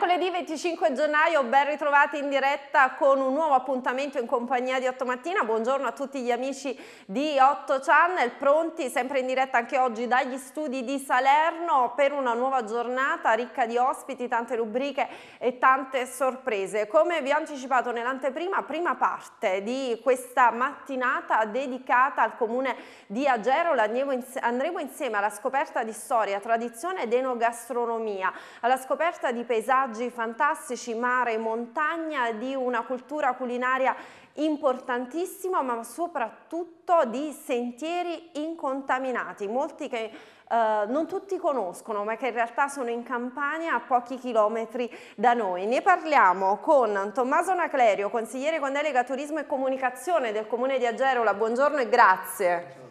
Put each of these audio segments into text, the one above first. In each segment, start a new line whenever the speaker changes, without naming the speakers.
Mercoledì 25 gennaio, ben ritrovati in diretta con un nuovo appuntamento in compagnia di 8 Mattina. Buongiorno a tutti gli amici di 8 Channel, pronti sempre in diretta anche oggi dagli studi di Salerno per una nuova giornata ricca di ospiti, tante rubriche e tante sorprese. Come vi ho anticipato nell'anteprima, prima parte di questa mattinata dedicata al comune di Agerola, andremo insieme alla scoperta di storia, tradizione ed enogastronomia, alla scoperta di paesaggi paesaggi fantastici, mare, montagna, di una cultura culinaria importantissima, ma soprattutto di sentieri incontaminati, molti che eh, non tutti conoscono, ma che in realtà sono in campagna a pochi chilometri da noi. Ne parliamo con Tommaso Naclerio, consigliere con delega turismo e comunicazione del comune di Agerola. Buongiorno e grazie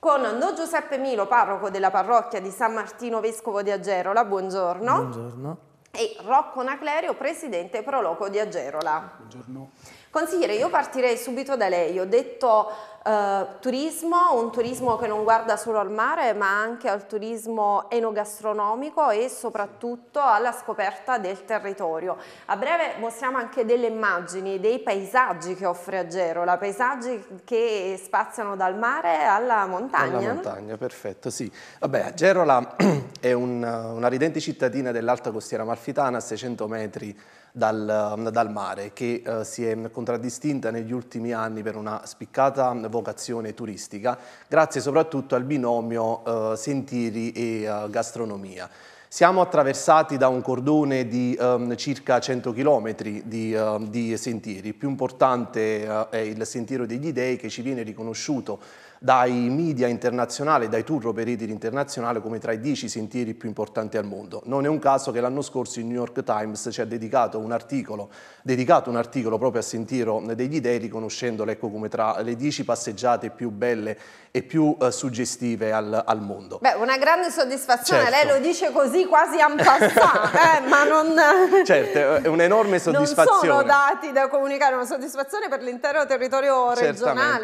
con Don Giuseppe Milo, parroco della parrocchia di San Martino, vescovo di Agerola. Buongiorno.
Buongiorno
e Rocco Naclerio, presidente proloco di Agerola. Buongiorno. Consigliere, io partirei subito da lei. Ho detto eh, turismo, un turismo che non guarda solo al mare, ma anche al turismo enogastronomico e soprattutto alla scoperta del territorio. A breve mostriamo anche delle immagini, dei paesaggi che offre Gerola, paesaggi che spaziano dal mare alla montagna. Alla montagna,
perfetto, sì. Vabbè, Agerola è un, una ridente cittadina dell'alta costiera malfitana a 600 metri dal, dal mare, che eh, si è contraddistinta negli ultimi anni per una spiccata vocazione turistica, grazie soprattutto al binomio eh, sentieri e eh, gastronomia. Siamo attraversati da un cordone di um, circa 100 km di, uh, di sentieri. Il più importante uh, è il Sentiero degli Dei che ci viene riconosciuto dai media internazionali, dai tour operator internazionali come tra i dieci sentieri più importanti al mondo. Non è un caso che l'anno scorso il New York Times ci ha dedicato un articolo, dedicato un articolo proprio a sentiero degli dei riconoscendolo ecco, come tra le dieci passeggiate più belle e più eh, suggestive al, al, mondo.
Beh, una grande soddisfazione, certo. lei lo dice così quasi en passant, eh, ma non...
Certo, è un'enorme soddisfazione. Non sono dati
da comunicare, è una soddisfazione per l'intero territorio regionale,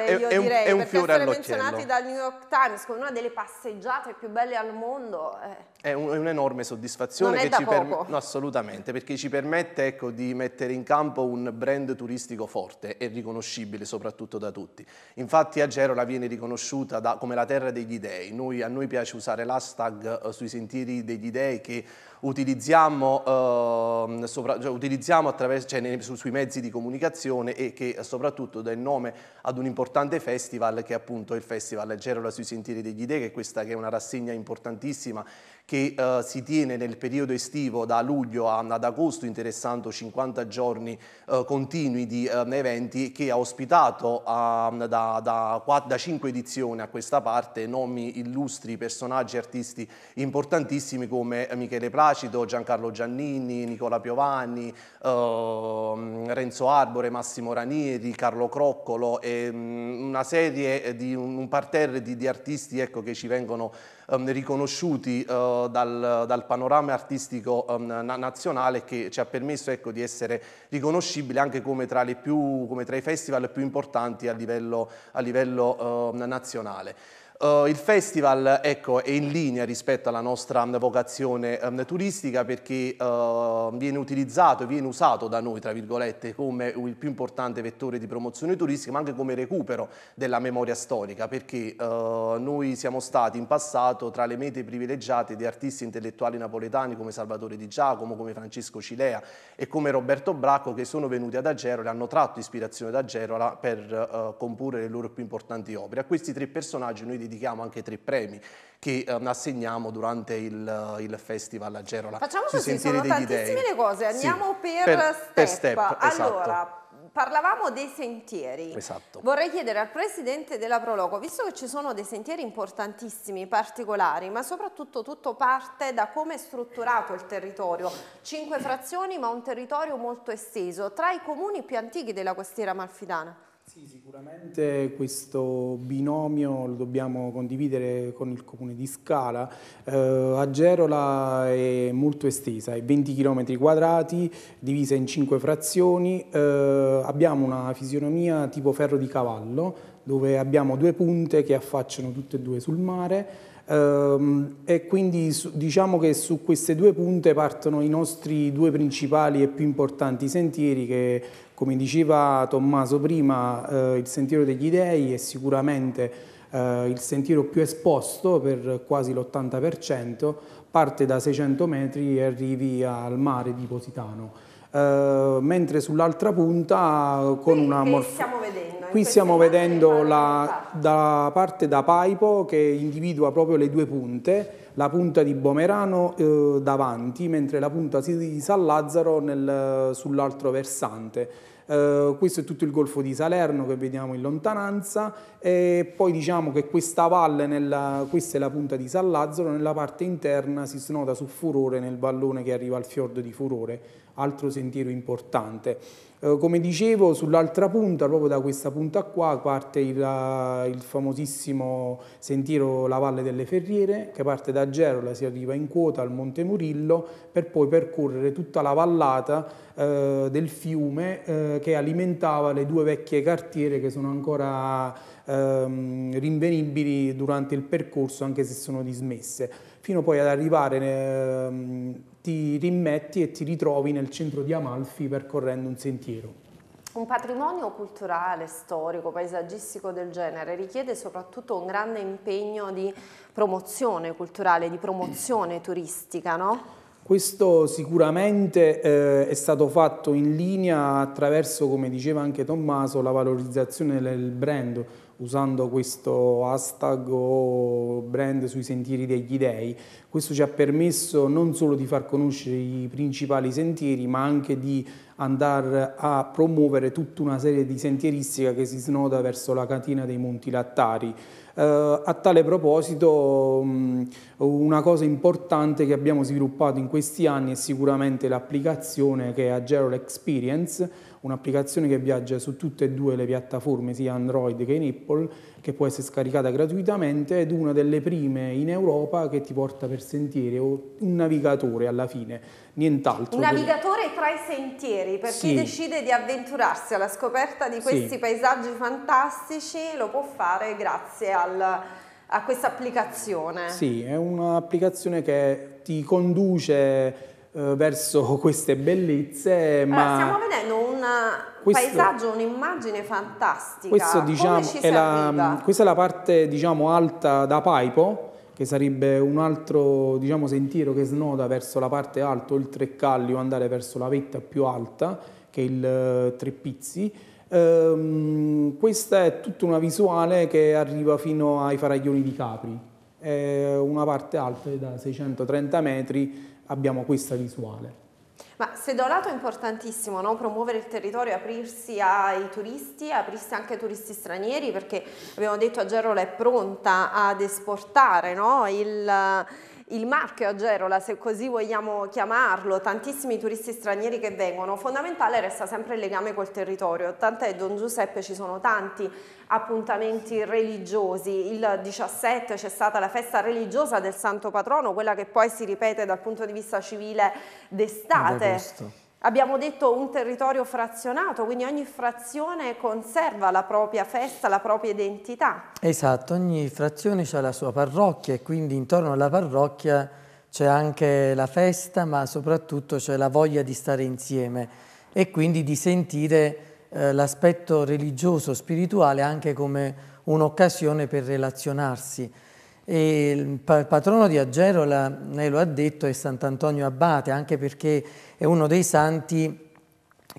Certamente. io è, direi, è un, è un fiore all'occhiello selezionati dal New York Times con una delle passeggiate più belle al mondo. Eh
è, un'enorme soddisfazione. Non che ci poco. No, assolutamente, perché ci permette ecco, di mettere in campo un brand turistico forte e riconoscibile soprattutto da tutti. Infatti a Gerola viene riconosciuta da, come la terra degli dei. Noi, a noi piace usare l'hashtag eh, sui sentieri degli dei che utilizziamo, eh, sopra, cioè, utilizziamo attraverso, cioè, nei, su, sui mezzi di comunicazione e che soprattutto dà il nome ad un importante festival che è appunto il Festival Gerola sui sentieri degli dei, che, è questa, che è una rassegna importantissima che eh, si tiene nel periodo estivo da luglio ad agosto interessando 50 giorni eh, continui di eh, eventi che ha ospitato ehm, da, da, 4, da, 5 edizioni a questa parte nomi illustri, personaggi, artisti importantissimi come Michele Placido, Giancarlo Giannini, Nicola Piovanni, ehm, Renzo Arbore, Massimo Ranieri, Carlo Croccolo e mh, mm, una serie di un, un parterre di, di artisti ecco, che ci vengono ehm, riconosciuti eh, dal, dal, panorama artistico ehm, nazionale che ci ha permesso ecco, di essere riconoscibili anche come tra, più, come tra, i festival più importanti a livello, a livello ehm, nazionale. Uh, il festival ecco, è in linea rispetto alla nostra ehm, vocazione um, turistica perché uh, viene utilizzato e viene usato da noi, tra virgolette, come il più importante vettore di promozione turistica, ma anche come recupero della memoria storica, perché uh, noi siamo stati in passato tra le mete privilegiate di artisti intellettuali napoletani come Salvatore Di Giacomo, come Francesco Cilea e come Roberto Bracco, che sono venuti ad Agerola e hanno tratto ispirazione da Agerola per eh, comporre le loro più importanti opere. A questi tre personaggi noi dedichiamo rivendichiamo anche tre premi che um, assegniamo durante il, il, festival a Gerola. Facciamo Sui così, sono tantissime le
cose, andiamo sì, per, per, step. Per esatto. step allora, esatto parlavamo dei sentieri. Esatto. Vorrei chiedere al presidente della Proloco, visto che ci sono dei sentieri importantissimi, particolari, ma soprattutto tutto parte da come è strutturato il territorio. Cinque frazioni, ma un territorio molto esteso, tra i comuni più antichi della costiera malfidana. Sì,
sicuramente questo binomio lo dobbiamo condividere con il comune di Scala. Eh, Gerola è molto estesa, è 20 km quadrati, divisa in 5 frazioni. Eh, abbiamo una fisionomia tipo ferro di cavallo, dove abbiamo due punte che affacciano tutte e due sul mare. Ehm, e quindi diciamo che su queste due punte partono i nostri due principali e più importanti sentieri che come diceva Tommaso prima, eh, il Sentiero degli Dei è sicuramente eh, il sentiero più esposto per quasi l'80%, parte da 600 metri e arrivi al mare di Positano. Eh, mentre sull'altra punta con Quindi, una
morfologia qui stiamo vedendo la
da parte da Paipo che individua proprio le due punte la punta di Bomerano eh, davanti, mentre la punta di San Lazzaro nel, sull'altro versante. Eh, questo è tutto il Golfo di Salerno che vediamo in lontananza e poi diciamo che questa valle, nella, questa è la punta di San Lazzaro, nella parte interna si snoda su Furore nel vallone che arriva al fiordo di Furore, altro sentiero importante. Eh, come dicevo, sull'altra punta, proprio da questa punta qua, parte il, eh, il, famosissimo sentiero La Valle delle Ferriere, che parte da Gerola, si arriva in quota al Monte Murillo, per poi percorrere tutta la vallata eh, del fiume eh, che alimentava le due vecchie cartiere che sono ancora ehm, rinvenibili durante il percorso, anche se sono dismesse, fino poi ad arrivare... Ehm, ti rimetti e ti ritrovi nel centro di Amalfi percorrendo un sentiero.
Un patrimonio culturale, storico, paesaggistico del genere richiede soprattutto un grande impegno di promozione culturale, di promozione turistica, no?
Questo sicuramente eh, è stato fatto in linea attraverso, come diceva anche Tommaso, la valorizzazione del brand, usando questo hashtag o brand sui sentieri degli dei. Questo ci ha permesso non solo di far conoscere i principali sentieri, ma anche di andare a promuovere tutta una serie di sentieristica che si snoda verso la catena dei Monti Lattari. Eh, a tale proposito, mh, mm, una cosa importante che abbiamo sviluppato in questi anni è sicuramente l'applicazione che è Agerol Experience, un'applicazione che viaggia su tutte e due le piattaforme, sia Android che in Apple, che può essere scaricata gratuitamente ed una delle prime in Europa che ti porta per sentieri, o un navigatore alla fine, nient'altro. Un navigatore
tra i sentieri, per sì. chi decide di avventurarsi alla scoperta di questi sì. paesaggi fantastici lo può fare grazie al a questa applicazione? Sì,
è un'applicazione che ti conduce eh, verso queste bellezze. Ma... stiamo
vedendo un eh, paesaggio, un'immagine fantastica. Diciamo, è la,
questa è la parte diciamo, alta da Paipo, che sarebbe un altro diciamo, sentiero che snoda verso la parte alta, oltre Calli, o andare verso la vetta più alta, che è il eh, Tre Pizzi. Ehm, questa è tutta una visuale che arriva fino ai faraglioni di Capri. È una parte alta da 630 metri abbiamo questa visuale.
Ma se da un lato è importantissimo no? promuovere il territorio, aprirsi ai turisti, aprirsi anche ai turisti stranieri, perché abbiamo detto a Gerola è pronta ad esportare no? il il marchio Agerola, se così vogliamo chiamarlo, tantissimi turisti stranieri che vengono, fondamentale resta sempre il legame col territorio, tant'è Don Giuseppe ci sono tanti appuntamenti religiosi, il 17 c'è stata la festa religiosa del Santo Patrono, quella che poi si ripete dal punto di vista civile d'estate. Abbiamo detto un territorio frazionato, quindi ogni frazione conserva la propria festa, la propria identità.
Esatto, ogni frazione ha la sua parrocchia e quindi intorno alla parrocchia c'è anche la festa, ma soprattutto c'è la voglia di stare insieme e quindi di sentire eh, l'aspetto religioso, spirituale anche come un'occasione per relazionarsi. E il patrono di Agerola, lei lo ha detto, è Sant'Antonio Abate, anche perché è uno dei santi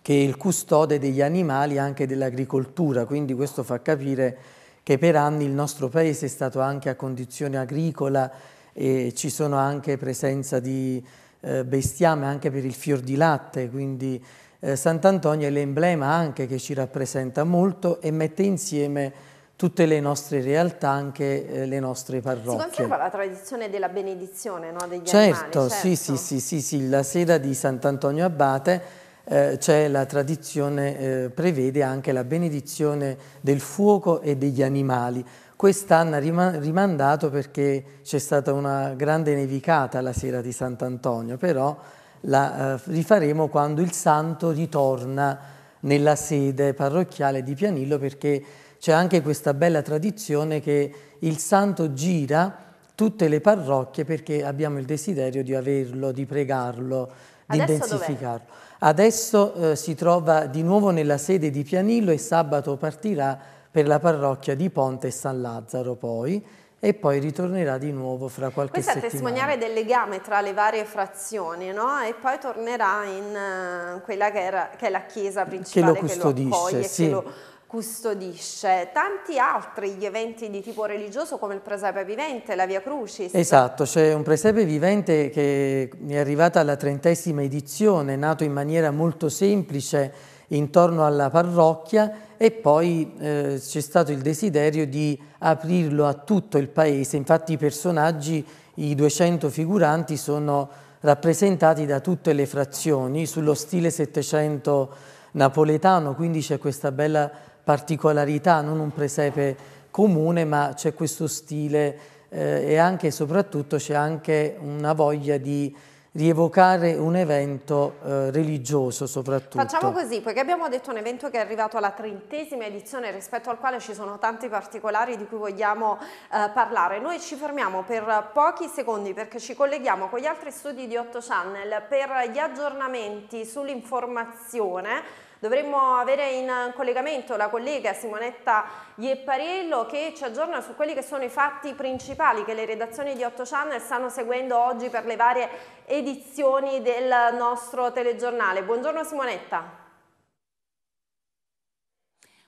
che è il custode degli animali e anche dell'agricoltura, quindi questo fa capire che per anni il nostro paese è stato anche a condizione agricola e ci sono anche presenza di eh, bestiame anche per il fior di latte, quindi eh, Sant'Antonio è l'emblema anche che ci rappresenta molto e mette insieme tutte le nostre realtà, anche eh, le nostre parrocchie. Si conserva la
tradizione della benedizione no? degli certo, animali, certo. Sì, sì,
sì, sì, sì, la sera di Sant'Antonio Abate eh, c'è la tradizione, eh, prevede anche la benedizione del fuoco e degli animali. Quest'anno ha rimandato perché c'è stata una grande nevicata la sera di Sant'Antonio, però la eh, rifaremo quando il santo ritorna nella sede parrocchiale di Pianillo perché c'è anche questa bella tradizione che il santo gira tutte le parrocchie perché abbiamo il desiderio di averlo, di pregarlo, di Adesso intensificarlo. Adesso eh, si trova di nuovo nella sede di Pianillo e sabato partirà per la parrocchia di Ponte e San Lazzaro poi e poi ritornerà di nuovo fra qualche Questo settimana. Questo è
testimoniare del legame tra le varie frazioni, no? E poi tornerà in eh, quella che, era, che, è la chiesa principale che lo custodisce, che lo accoglie, sì. che lo custodisce tanti altri gli eventi di tipo religioso come il presepe vivente, la Via Crucis.
Esatto, c'è un presepe vivente che è arrivata alla trentesima edizione, nato in maniera molto semplice intorno alla parrocchia e poi eh, c'è stato il desiderio di aprirlo a tutto il paese, infatti i personaggi, i 200 figuranti sono rappresentati da tutte le frazioni sullo stile settecento napoletano, quindi c'è questa bella particolarità, non un presepe comune, ma c'è questo stile eh, e anche e soprattutto c'è anche una voglia di rievocare un evento eh, religioso soprattutto. Facciamo così,
poiché abbiamo detto un evento che è arrivato alla trentesima edizione rispetto al quale ci sono tanti particolari di cui vogliamo eh, parlare, noi ci fermiamo per pochi secondi perché ci colleghiamo con gli altri studi di 8 Channel per gli aggiornamenti sull'informazione Dovremmo avere in collegamento la collega Simonetta Iepparello che ci aggiorna su quelli che sono i fatti principali che le redazioni di 8 Channel stanno seguendo oggi per le varie edizioni del nostro telegiornale. Buongiorno Simonetta.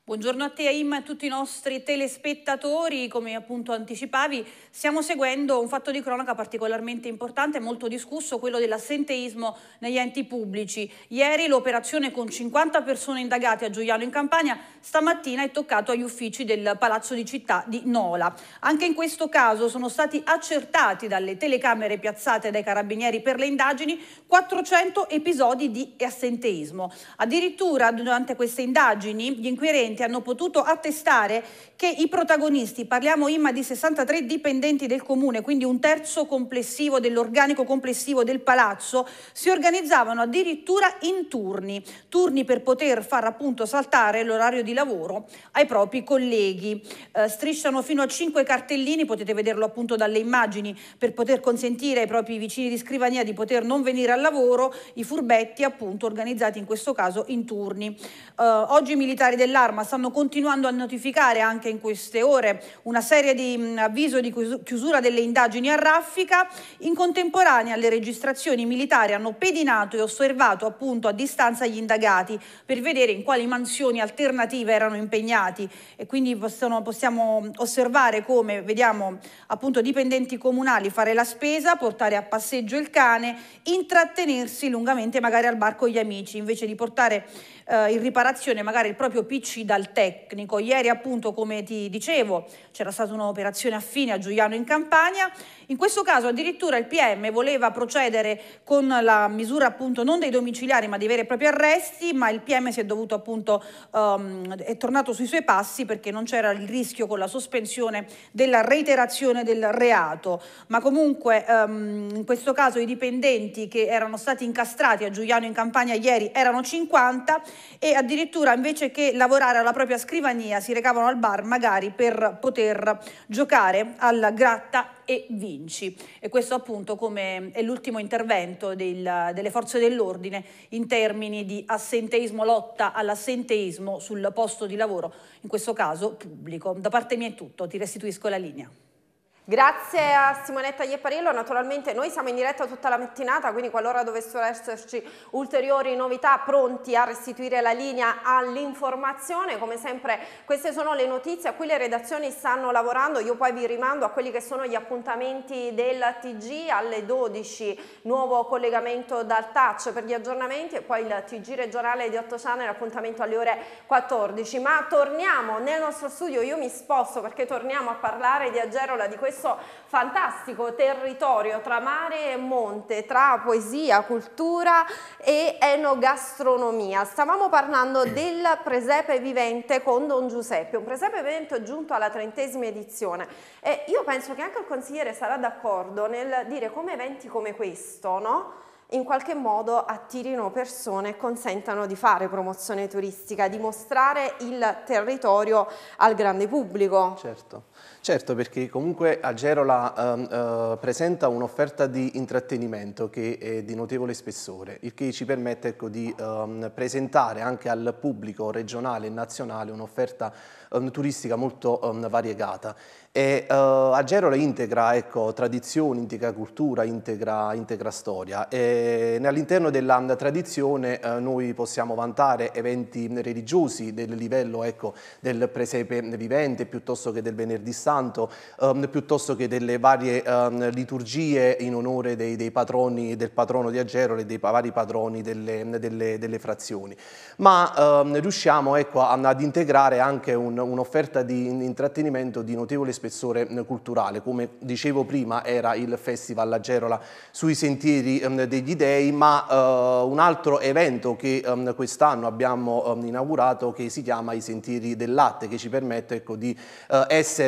Buongiorno a te Aim e a tutti i nostri telespettatori, come appunto anticipavi stiamo seguendo un fatto di cronaca particolarmente importante e molto discusso, quello dell'assenteismo negli enti pubblici. Ieri l'operazione con 50 persone indagate a Giuliano in Campania, stamattina è toccato agli uffici del Palazzo di Città di Nola. Anche in questo caso sono stati accertati dalle telecamere piazzate dai carabinieri per le indagini 400 episodi di assenteismo. Addirittura durante queste indagini gli inquirenti inquirenti hanno potuto attestare che i protagonisti, parliamo Imma di 63 dipendenti del comune, quindi un terzo complessivo dell'organico complessivo del palazzo, si organizzavano addirittura in turni, turni per poter far appunto saltare l'orario di lavoro ai propri colleghi. Eh, strisciano fino a 5 cartellini, potete vederlo appunto dalle immagini, per poter consentire ai propri vicini di scrivania di poter non venire al lavoro, i furbetti appunto organizzati in questo caso in turni. Eh, oggi i militari dell'arma stanno continuando a notificare anche in queste ore una serie di mm, avviso di chiusura delle indagini a Raffica. In contemporanea le registrazioni militari hanno pedinato e osservato appunto a distanza gli indagati per vedere in quali mansioni alternative erano impegnati e quindi possono, possiamo osservare come vediamo appunto dipendenti comunali fare la spesa, portare a passeggio il cane, intrattenersi lungamente magari al bar con gli amici invece di portare eh, in riparazione magari il proprio PC da dal tecnico. Ieri appunto, come ti dicevo, c'era stata un'operazione affine a Giuliano in Campania in questo caso addirittura il PM voleva procedere con la misura appunto non dei domiciliari ma dei veri e propri arresti, ma il PM si è dovuto appunto um, è tornato sui suoi passi perché non c'era il rischio con la sospensione della reiterazione del reato, ma comunque um, in questo caso i dipendenti che erano stati incastrati a Giuliano in Campania ieri erano 50 e addirittura invece che lavorare alla propria scrivania si recavano al bar magari per poter giocare al gratta e vinci. E questo appunto come è l'ultimo intervento del, delle forze dell'ordine in termini di assenteismo, lotta all'assenteismo sul posto di lavoro, in questo caso pubblico. Da parte mia è tutto, ti restituisco la linea.
Grazie a Simonetta Iepparillo, naturalmente noi siamo in diretta tutta la mattinata, quindi qualora dovessero esserci ulteriori novità pronti a restituire la linea all'informazione, come sempre queste sono le notizie a cui le redazioni stanno lavorando, io poi vi rimando a quelli che sono gli appuntamenti del TG alle 12, nuovo collegamento dal touch per gli aggiornamenti e poi il TG regionale di 8 Channel, appuntamento alle ore 14, ma torniamo nel nostro studio, io mi sposto perché torniamo a parlare di Agerola di questo questo fantastico territorio tra mare e monte, tra poesia, cultura e enogastronomia. Stavamo parlando del presepe vivente con Don Giuseppe, un presepe vivente giunto alla trentesima edizione e io penso che anche il consigliere sarà d'accordo nel dire come eventi come questo, no? in qualche modo attirino persone e consentano di fare promozione turistica, di mostrare il territorio al grande pubblico. Certo.
Certo, perché comunque Algerola ehm, eh, presenta un'offerta di intrattenimento che è di notevole spessore, il che ci permette ecco, di eh, presentare anche al pubblico regionale e nazionale un'offerta eh, turistica molto ehm, variegata. E uh, eh, Agerolo integra ecco, tradizione, integra cultura, integra, integra storia e all'interno della tradizione uh, noi possiamo vantare eventi religiosi del livello ecco, del presepe vivente piuttosto che del venerdì santo, um, piuttosto che delle varie um, liturgie in onore dei, dei, patroni, del patrono di Agerolo e dei vari patroni delle, delle, delle frazioni. Ma um, riusciamo ecco, ad integrare anche un'offerta di intrattenimento di notevole specialità spessore eh, culturale. Come dicevo prima era il Festival a Gerola sui sentieri ehm, degli dei, ma eh, un altro evento che ehm, quest'anno abbiamo ehm, inaugurato che si chiama i sentieri del latte, che ci permette ecco, di eh, essere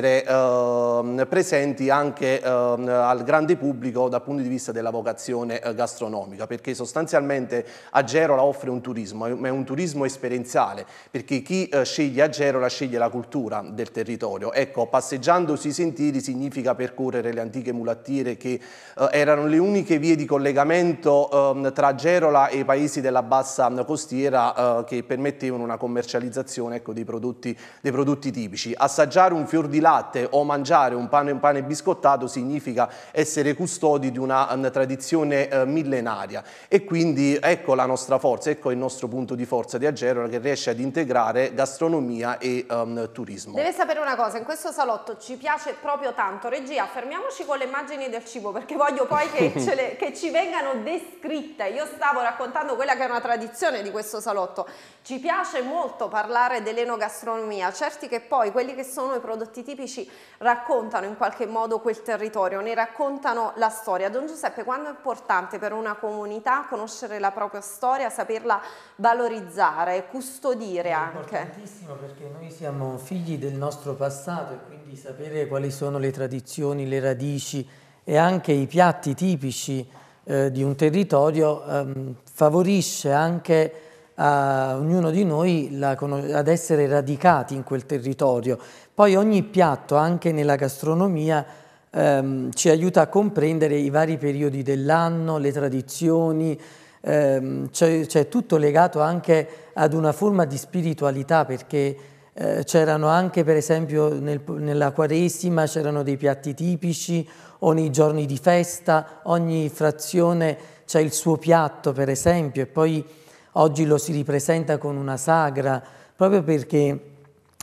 presenti anche al grande pubblico dal punto di vista della vocazione gastronomica, perché sostanzialmente a Gerola offre un turismo, è un turismo esperienziale, perché chi sceglie a Gerola sceglie la cultura del territorio. Ecco, passeggiando Spostandosi i sentieri significa percorrere le antiche mulattiere che eh, erano le uniche vie di collegamento eh, tra Gerola e i paesi della bassa costiera eh, che permettevano una commercializzazione ecco, dei, prodotti, dei, prodotti, tipici. Assaggiare un fior di latte o mangiare un pane, un pane biscottato significa essere custodi di una, una ehm, tradizione eh, millenaria e quindi ecco la nostra forza, ecco il nostro punto di forza di Agerola che riesce ad integrare gastronomia e um, turismo. Deve
sapere una cosa, in questo salotto ci piace proprio tanto. Regia, fermiamoci con le immagini del cibo perché voglio poi che, le, che ci vengano descritte. Io stavo raccontando quella che è una tradizione di questo salotto, ci piace molto parlare dell'enogastronomia, certi che poi quelli che sono i prodotti tipici raccontano in qualche modo quel territorio, ne raccontano la storia. Don Giuseppe, quando è importante per una comunità conoscere la propria storia, saperla valorizzare, custodire anche? È importantissimo
perché noi siamo figli del nostro passato e quindi sapere quali sono le tradizioni, le radici e anche i piatti tipici eh, di un territorio ehm, favorisce anche a ognuno di noi la, ad essere radicati in quel territorio. Poi ogni piatto, anche nella gastronomia, ehm, ci aiuta a comprendere i vari periodi dell'anno, le tradizioni, ehm, c'è tutto legato anche ad una forma di spiritualità perché eh, c'erano anche per esempio nel, nella Quaresima c'erano dei piatti tipici o nei giorni di festa, ogni frazione c'è il suo piatto per esempio e poi Oggi lo si ripresenta con una sagra, proprio perché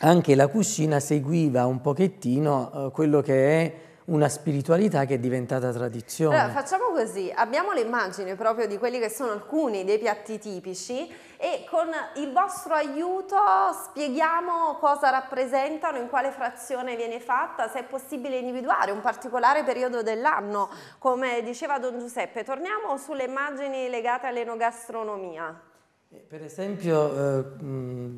anche la cucina seguiva un pochettino eh, quello che è una spiritualità che è diventata tradizione. Allora,
facciamo così, abbiamo l'immagine proprio di quelli che sono alcuni dei piatti tipici e con il vostro aiuto spieghiamo cosa rappresentano, in quale frazione viene fatta, se è possibile individuare un particolare periodo dell'anno, come diceva Don Giuseppe. Torniamo sulle immagini legate all'enogastronomia.
Eh, per esempio, eh,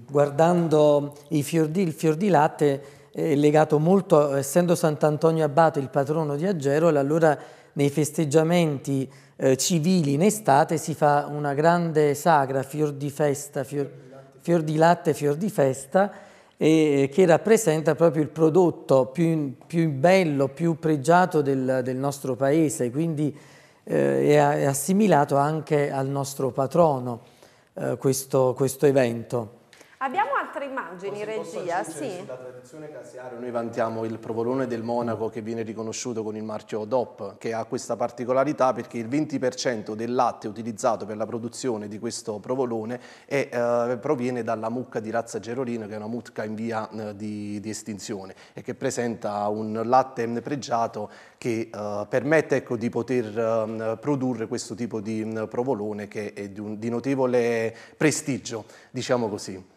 guardando i fior il fior di latte è legato molto, essendo Sant'Antonio Abate il patrono di Agerola, allora nei festeggiamenti eh, civili in estate si fa una grande sagra, fior di festa, fior, fior di latte, fior di festa, e che rappresenta proprio il prodotto più, più bello, più pregiato del, del nostro paese, quindi eh, è assimilato anche al nostro patrono. Eh, questo, questo evento.
Abbiamo altre immagini, regia? Posso sì. Sulla tradizione casearia
noi vantiamo il provolone del Monaco che viene riconosciuto con il marchio DOP, che ha questa particolarità perché il 20% del latte utilizzato per la produzione di questo provolone è, eh, proviene dalla mucca di razza Gerolino, che è una mucca in via eh, di, di, estinzione e che presenta un latte pregiato che eh, permette ecco, di poter ehm, produrre questo tipo di mm, provolone che è di, un, di notevole prestigio, diciamo così.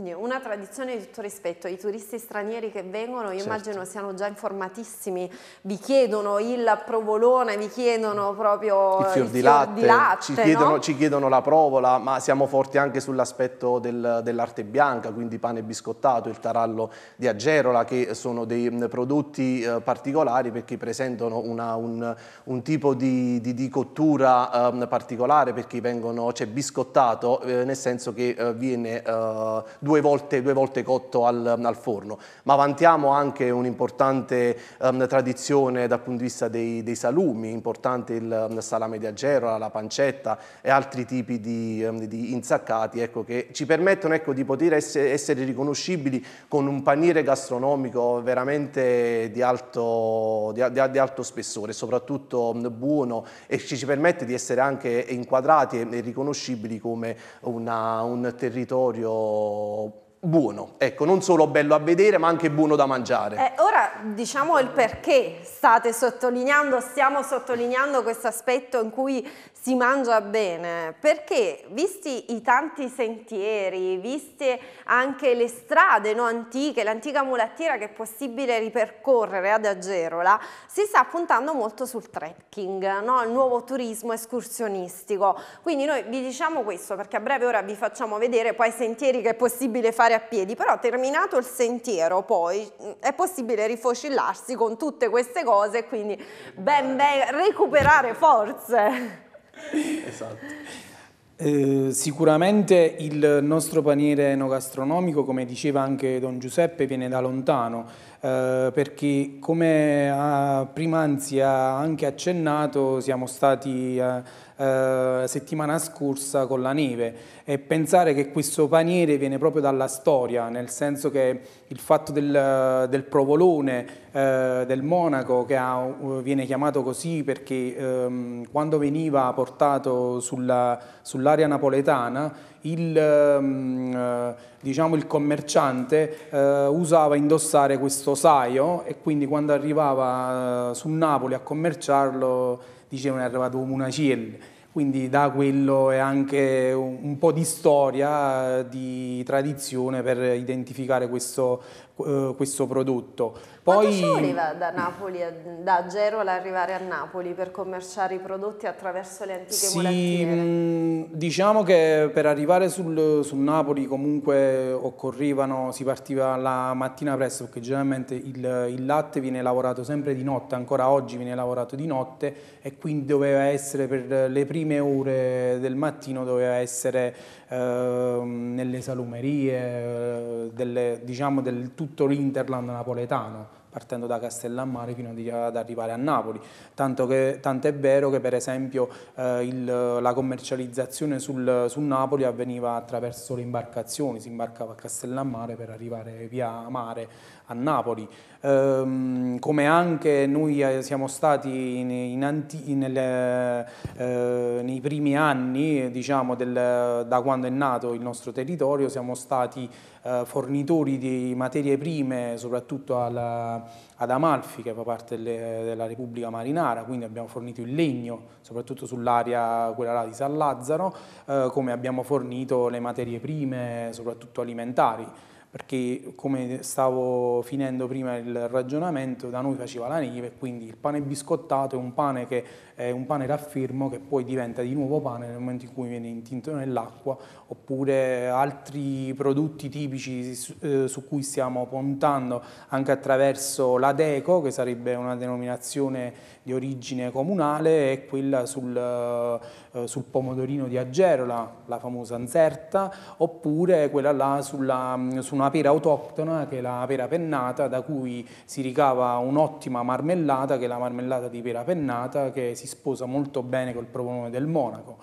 Quindi una tradizione di tutto rispetto, i turisti stranieri che vengono, io certo. immagino siano già informatissimi, vi chiedono il provolone, vi chiedono proprio il fior, il di, fior latte, di, latte, ci chiedono, no?
ci chiedono, la provola, ma siamo forti anche sull'aspetto del, dell'arte bianca, quindi pane biscottato, il tarallo di Agerola, che sono dei prodotti eh, particolari perché presentano una, un, un, tipo di, di, di cottura eh, particolare, perché vengono, c'è cioè biscottato, eh, nel senso che eh, viene eh, due volte, due volte cotto al, al, forno, ma vantiamo anche un'importante um, tradizione dal punto di vista dei, dei salumi, importante il um, salame di Agerola, la pancetta e altri tipi di, um, di insaccati ecco, che ci permettono ecco, di poter essere, essere, riconoscibili con un paniere gastronomico veramente di alto, di, di, di alto spessore, soprattutto buono e ci, ci permette di essere anche inquadrati e, e riconoscibili come una, un territorio buono, ecco, non solo bello a vedere ma anche buono da mangiare. Eh,
ora diciamo il perché state sottolineando, stiamo sottolineando questo aspetto in cui si mangia bene, perché visti i tanti sentieri, viste anche le strade no, antiche, l'antica mulattiera che è possibile ripercorrere ad Agerola, si sta puntando molto sul trekking, no, il nuovo turismo escursionistico. Quindi noi vi diciamo questo perché a breve ora vi facciamo vedere poi i sentieri che è possibile fare a piedi, però terminato il sentiero poi è possibile rifocillarsi con tutte queste cose, e quindi ben ben recuperare forze.
esatto.
Eh, sicuramente il nostro paniere enogastronomico, come diceva anche Don Giuseppe, viene da lontano, eh, perché come ha, prima anzi ha anche accennato, siamo stati... Eh, eh, settimana scorsa con la neve e pensare che questo paniere viene proprio dalla storia, nel senso che il fatto del, del provolone, eh, del monaco che ha, viene chiamato così perché ehm, quando veniva portato sull'area napoletana il, ehm, eh, diciamo, il commerciante eh, usava indossare questo saio e quindi quando arrivava eh, su Napoli a commerciarlo dicevano è arrivato un Munaciel, quindi da quello è anche un po' di storia, di tradizione per identificare questo eh, questo prodotto. Poi... ci voleva
da Napoli, eh, da Gerola arrivare a Napoli per commerciare i prodotti attraverso le antiche sì,
mulattiere? Mm, diciamo che per arrivare sul, sul Napoli comunque occorrevano, si partiva la mattina presto perché generalmente il, il latte viene lavorato sempre di notte, ancora oggi viene lavorato di notte e quindi doveva essere per le prime ore del mattino doveva essere Ehm, nelle salumerie, eh, delle, diciamo del tutto l'Interland napoletano partendo da Castellammare fino ad arrivare a Napoli, tanto, che, tanto è vero che per esempio eh, il, la commercializzazione sul, sul, Napoli avveniva attraverso le imbarcazioni, si imbarcava a Castellammare per arrivare via mare a Napoli, ehm, come anche noi eh, siamo stati in, in anti, nelle, eh, nei primi anni diciamo, del, da quando è nato il nostro territorio, siamo stati eh, fornitori di materie prime soprattutto alla, ad Amalfi che fa parte delle, della Repubblica Marinara, quindi abbiamo fornito il legno soprattutto sull'area quella di San Lazzaro, eh, come abbiamo fornito le materie prime soprattutto alimentari perché come stavo finendo prima il ragionamento, da noi faceva la neve, quindi il pane biscottato è un pane che è un pane raffirmo che poi diventa di nuovo pane nel momento in cui viene intinto nell'acqua, oppure altri prodotti tipici su, eh, su cui stiamo puntando anche attraverso la deco, che sarebbe una denominazione di origine comunale è quella sul, eh, sul pomodorino di Agerola, la famosa anzerta, oppure quella là sulla, mm, su una pera autoctona che è la pera pennata da cui si ricava un'ottima marmellata che è la marmellata di pera pennata che si sposa molto bene col provolone del Monaco.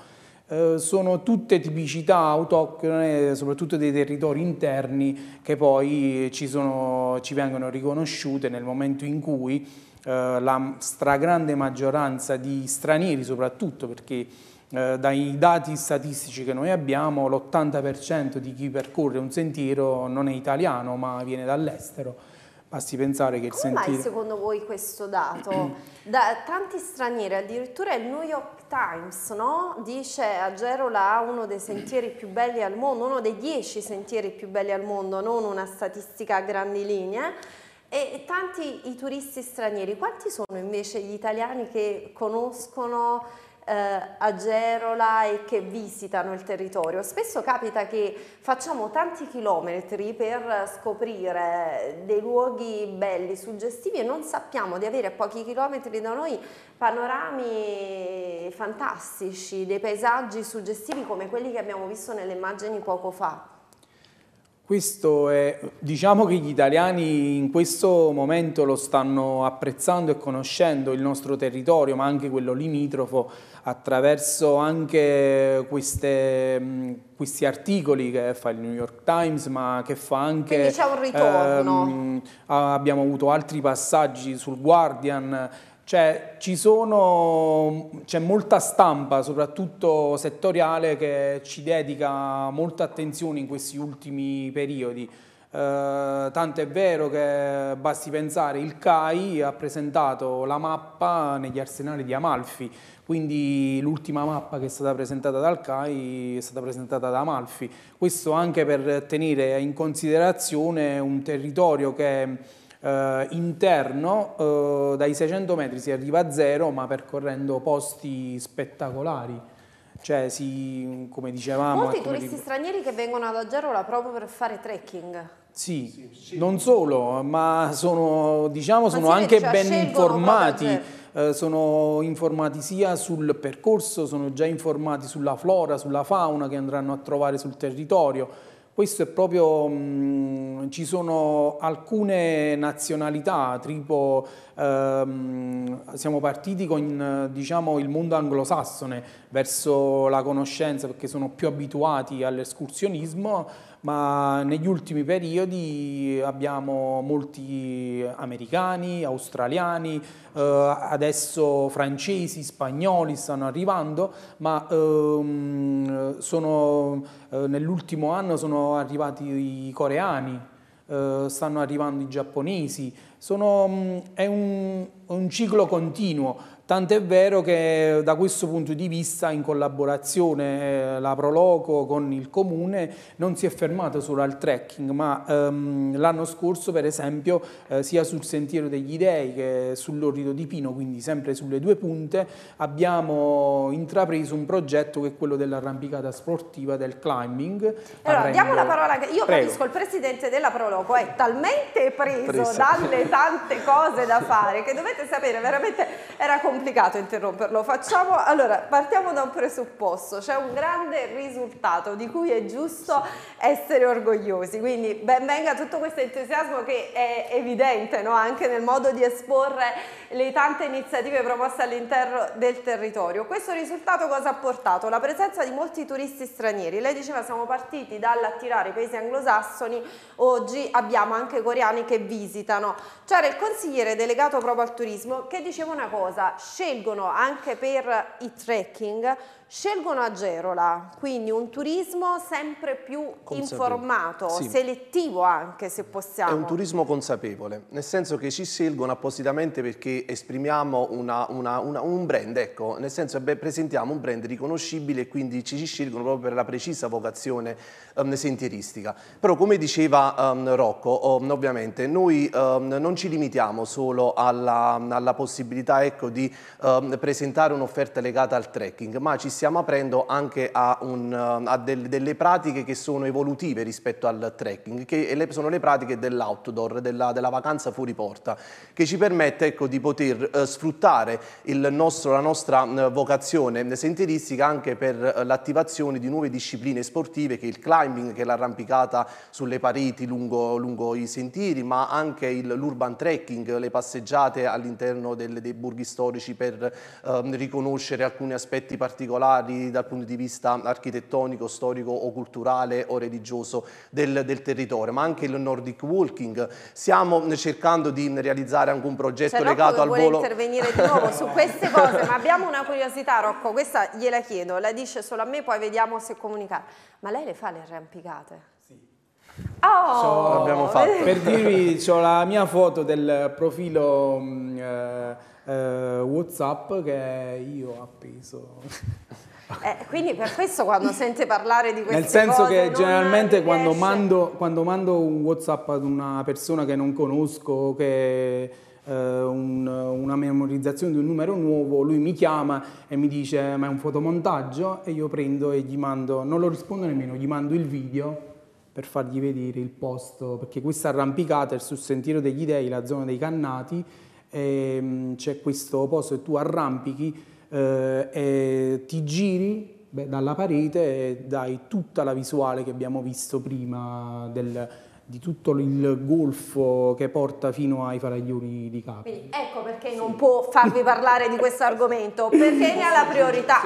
Eh, sono tutte tipicità autoctone, soprattutto dei territori interni, che poi ci, sono, ci vengono riconosciute nel momento in cui eh, la stragrande maggioranza di stranieri soprattutto perché eh, dai dati statistici che noi abbiamo l'80% di chi percorre un sentiero non è italiano ma viene dall'estero. Basti pensare che Come il sentiero... Come mai
secondo voi questo dato? Da tanti stranieri, addirittura il New York Times no? dice a Gerola uno dei sentieri più belli al mondo, uno dei dieci sentieri più belli al mondo, non una statistica a grandi linee, e tanti i turisti stranieri, quanti sono invece gli italiani che conoscono eh, Agerola e che visitano il territorio. Spesso capita che facciamo tanti chilometri per scoprire dei luoghi belli, suggestivi e non sappiamo di avere a pochi chilometri da noi panorami fantastici, dei paesaggi suggestivi come quelli che abbiamo visto nelle immagini poco fa.
Questo è, diciamo che gli italiani in questo momento lo stanno apprezzando e conoscendo il nostro territorio, ma anche quello limitrofo, attraverso anche queste, mm, questi articoli che fa il New York Times, ma che fa anche... Quindi c'è un ritorno. Ehm, abbiamo avuto altri passaggi sul Guardian, cioè, c'è molta stampa, soprattutto settoriale, che ci dedica molta attenzione in questi ultimi periodi. Eh, tanto è vero che basti pensare il CAI ha presentato la mappa negli arsenali di Amalfi, quindi l'ultima mappa che è stata presentata dal CAI è stata presentata da Amalfi. Questo anche per tenere in considerazione un territorio che eh, interno eh, dai 600 metri si arriva a zero ma percorrendo posti spettacolari. Cioè, si, come dicevamo... Molti turisti dico...
stranieri che vengono ad Aggerola proprio per fare trekking.
Sì, sì, sì, non solo, ma sono, diciamo, sono ma anche dice, cioè, ben informati, eh, sono informati sia sul percorso, sono già informati sulla flora, sulla fauna che andranno a trovare sul territorio questo è proprio, mh, mm, ci sono alcune nazionalità, tipo ehm, siamo partiti con diciamo, il mondo anglosassone verso la conoscenza perché sono più abituati all'escursionismo, ma negli ultimi periodi abbiamo molti americani, australiani, eh, adesso francesi, spagnoli stanno arrivando, ma ehm, eh, nell'ultimo anno sono arrivati i coreani eh, stanno arrivando i giapponesi, Sono, mm, è un, un ciclo continuo Tant'è vero che da questo punto di vista, in collaborazione eh, la Proloco con il Comune, non si è fermata solo al trekking, ma ehm, l'anno scorso per esempio eh, sia sul Sentiero degli Dei che sull'Orrido di Pino, quindi sempre sulle due punte, abbiamo intrapreso un progetto che è quello dell'arrampicata sportiva, del climbing. Allora, Rengo... diamo la parola, io Prego. capisco,
il presidente della Proloco è talmente preso, preso. dalle tante cose da fare che dovete sapere, veramente era comune complicato interromperlo. Facciamo, allora, partiamo da un presupposto, c'è un grande risultato di cui è giusto essere orgogliosi, quindi benvenga tutto questo entusiasmo che è evidente no? anche nel modo di esporre le tante iniziative proposte all'interno del territorio. Questo risultato cosa ha portato? La presenza di molti turisti stranieri. Lei diceva siamo partiti dall'attirare i paesi anglosassoni, oggi abbiamo anche coreani che visitano. C'era il consigliere delegato proprio al turismo che diceva una cosa, scelgono anche per i trekking scelgono Agerola, quindi un turismo sempre più informato, sì. selettivo anche se possiamo. È un turismo
consapevole, nel senso che ci scelgono appositamente perché esprimiamo una, una, una, un brand, ecco, nel senso che presentiamo un brand riconoscibile e quindi ci, ci scelgono proprio per la precisa vocazione um, sentieristica. Però come diceva um, Rocco, um, ovviamente noi non ci limitiamo solo alla, alla possibilità ecco, di presentare un'offerta legata al trekking, ma ci siamo stiamo aprendo anche a, un, eh, a del, delle pratiche che sono evolutive rispetto al trekking, che le, sono le pratiche dell'outdoor, della, della, vacanza fuori porta, che ci permette ecco, di poter eh, sfruttare nostro, la nostra mm, vocazione sentieristica anche per eh, l'attivazione di nuove discipline sportive, che è il climbing, che è l'arrampicata sulle pareti lungo, lungo i sentieri, ma anche l'urban trekking, le passeggiate all'interno dei borghi storici per ehm, riconoscere alcuni aspetti particolari particolari dal punto di vista architettonico, storico o culturale o religioso del, del territorio, ma anche il Nordic Walking. Stiamo cercando di realizzare anche un progetto cioè, legato al volo...
intervenire di nuovo su queste cose, ma abbiamo una curiosità, Rocco, questa gliela chiedo, la dice solo a me, poi vediamo se comunicare. Ma lei le fa le arrampicate? Oh,
so, per dirvi, ho la mia foto del profilo mm, eh, eh, Whatsapp che io ho appeso.
eh, quindi per questo quando sente parlare di queste Nel senso cose, che generalmente quando
mando, quando mando, un Whatsapp ad una persona che non conosco, che eh, un, una memorizzazione di un numero nuovo, lui mi chiama e mi dice ma è un fotomontaggio e io prendo e gli mando, non lo rispondo nemmeno, gli mando il video per fargli vedere il posto, perché questa arrampicata è sul sentiero degli dei, la zona dei cannati, Ehm, c'è questo posto e tu arrampichi eh, e ti giri beh, dalla parete e dai tutta la visuale che abbiamo visto prima del, di tutto il golfo che porta fino ai faraglioni di Capri.
Quindi, ecco perché sì. non può farvi parlare di questo argomento, perché ne ha la priorità.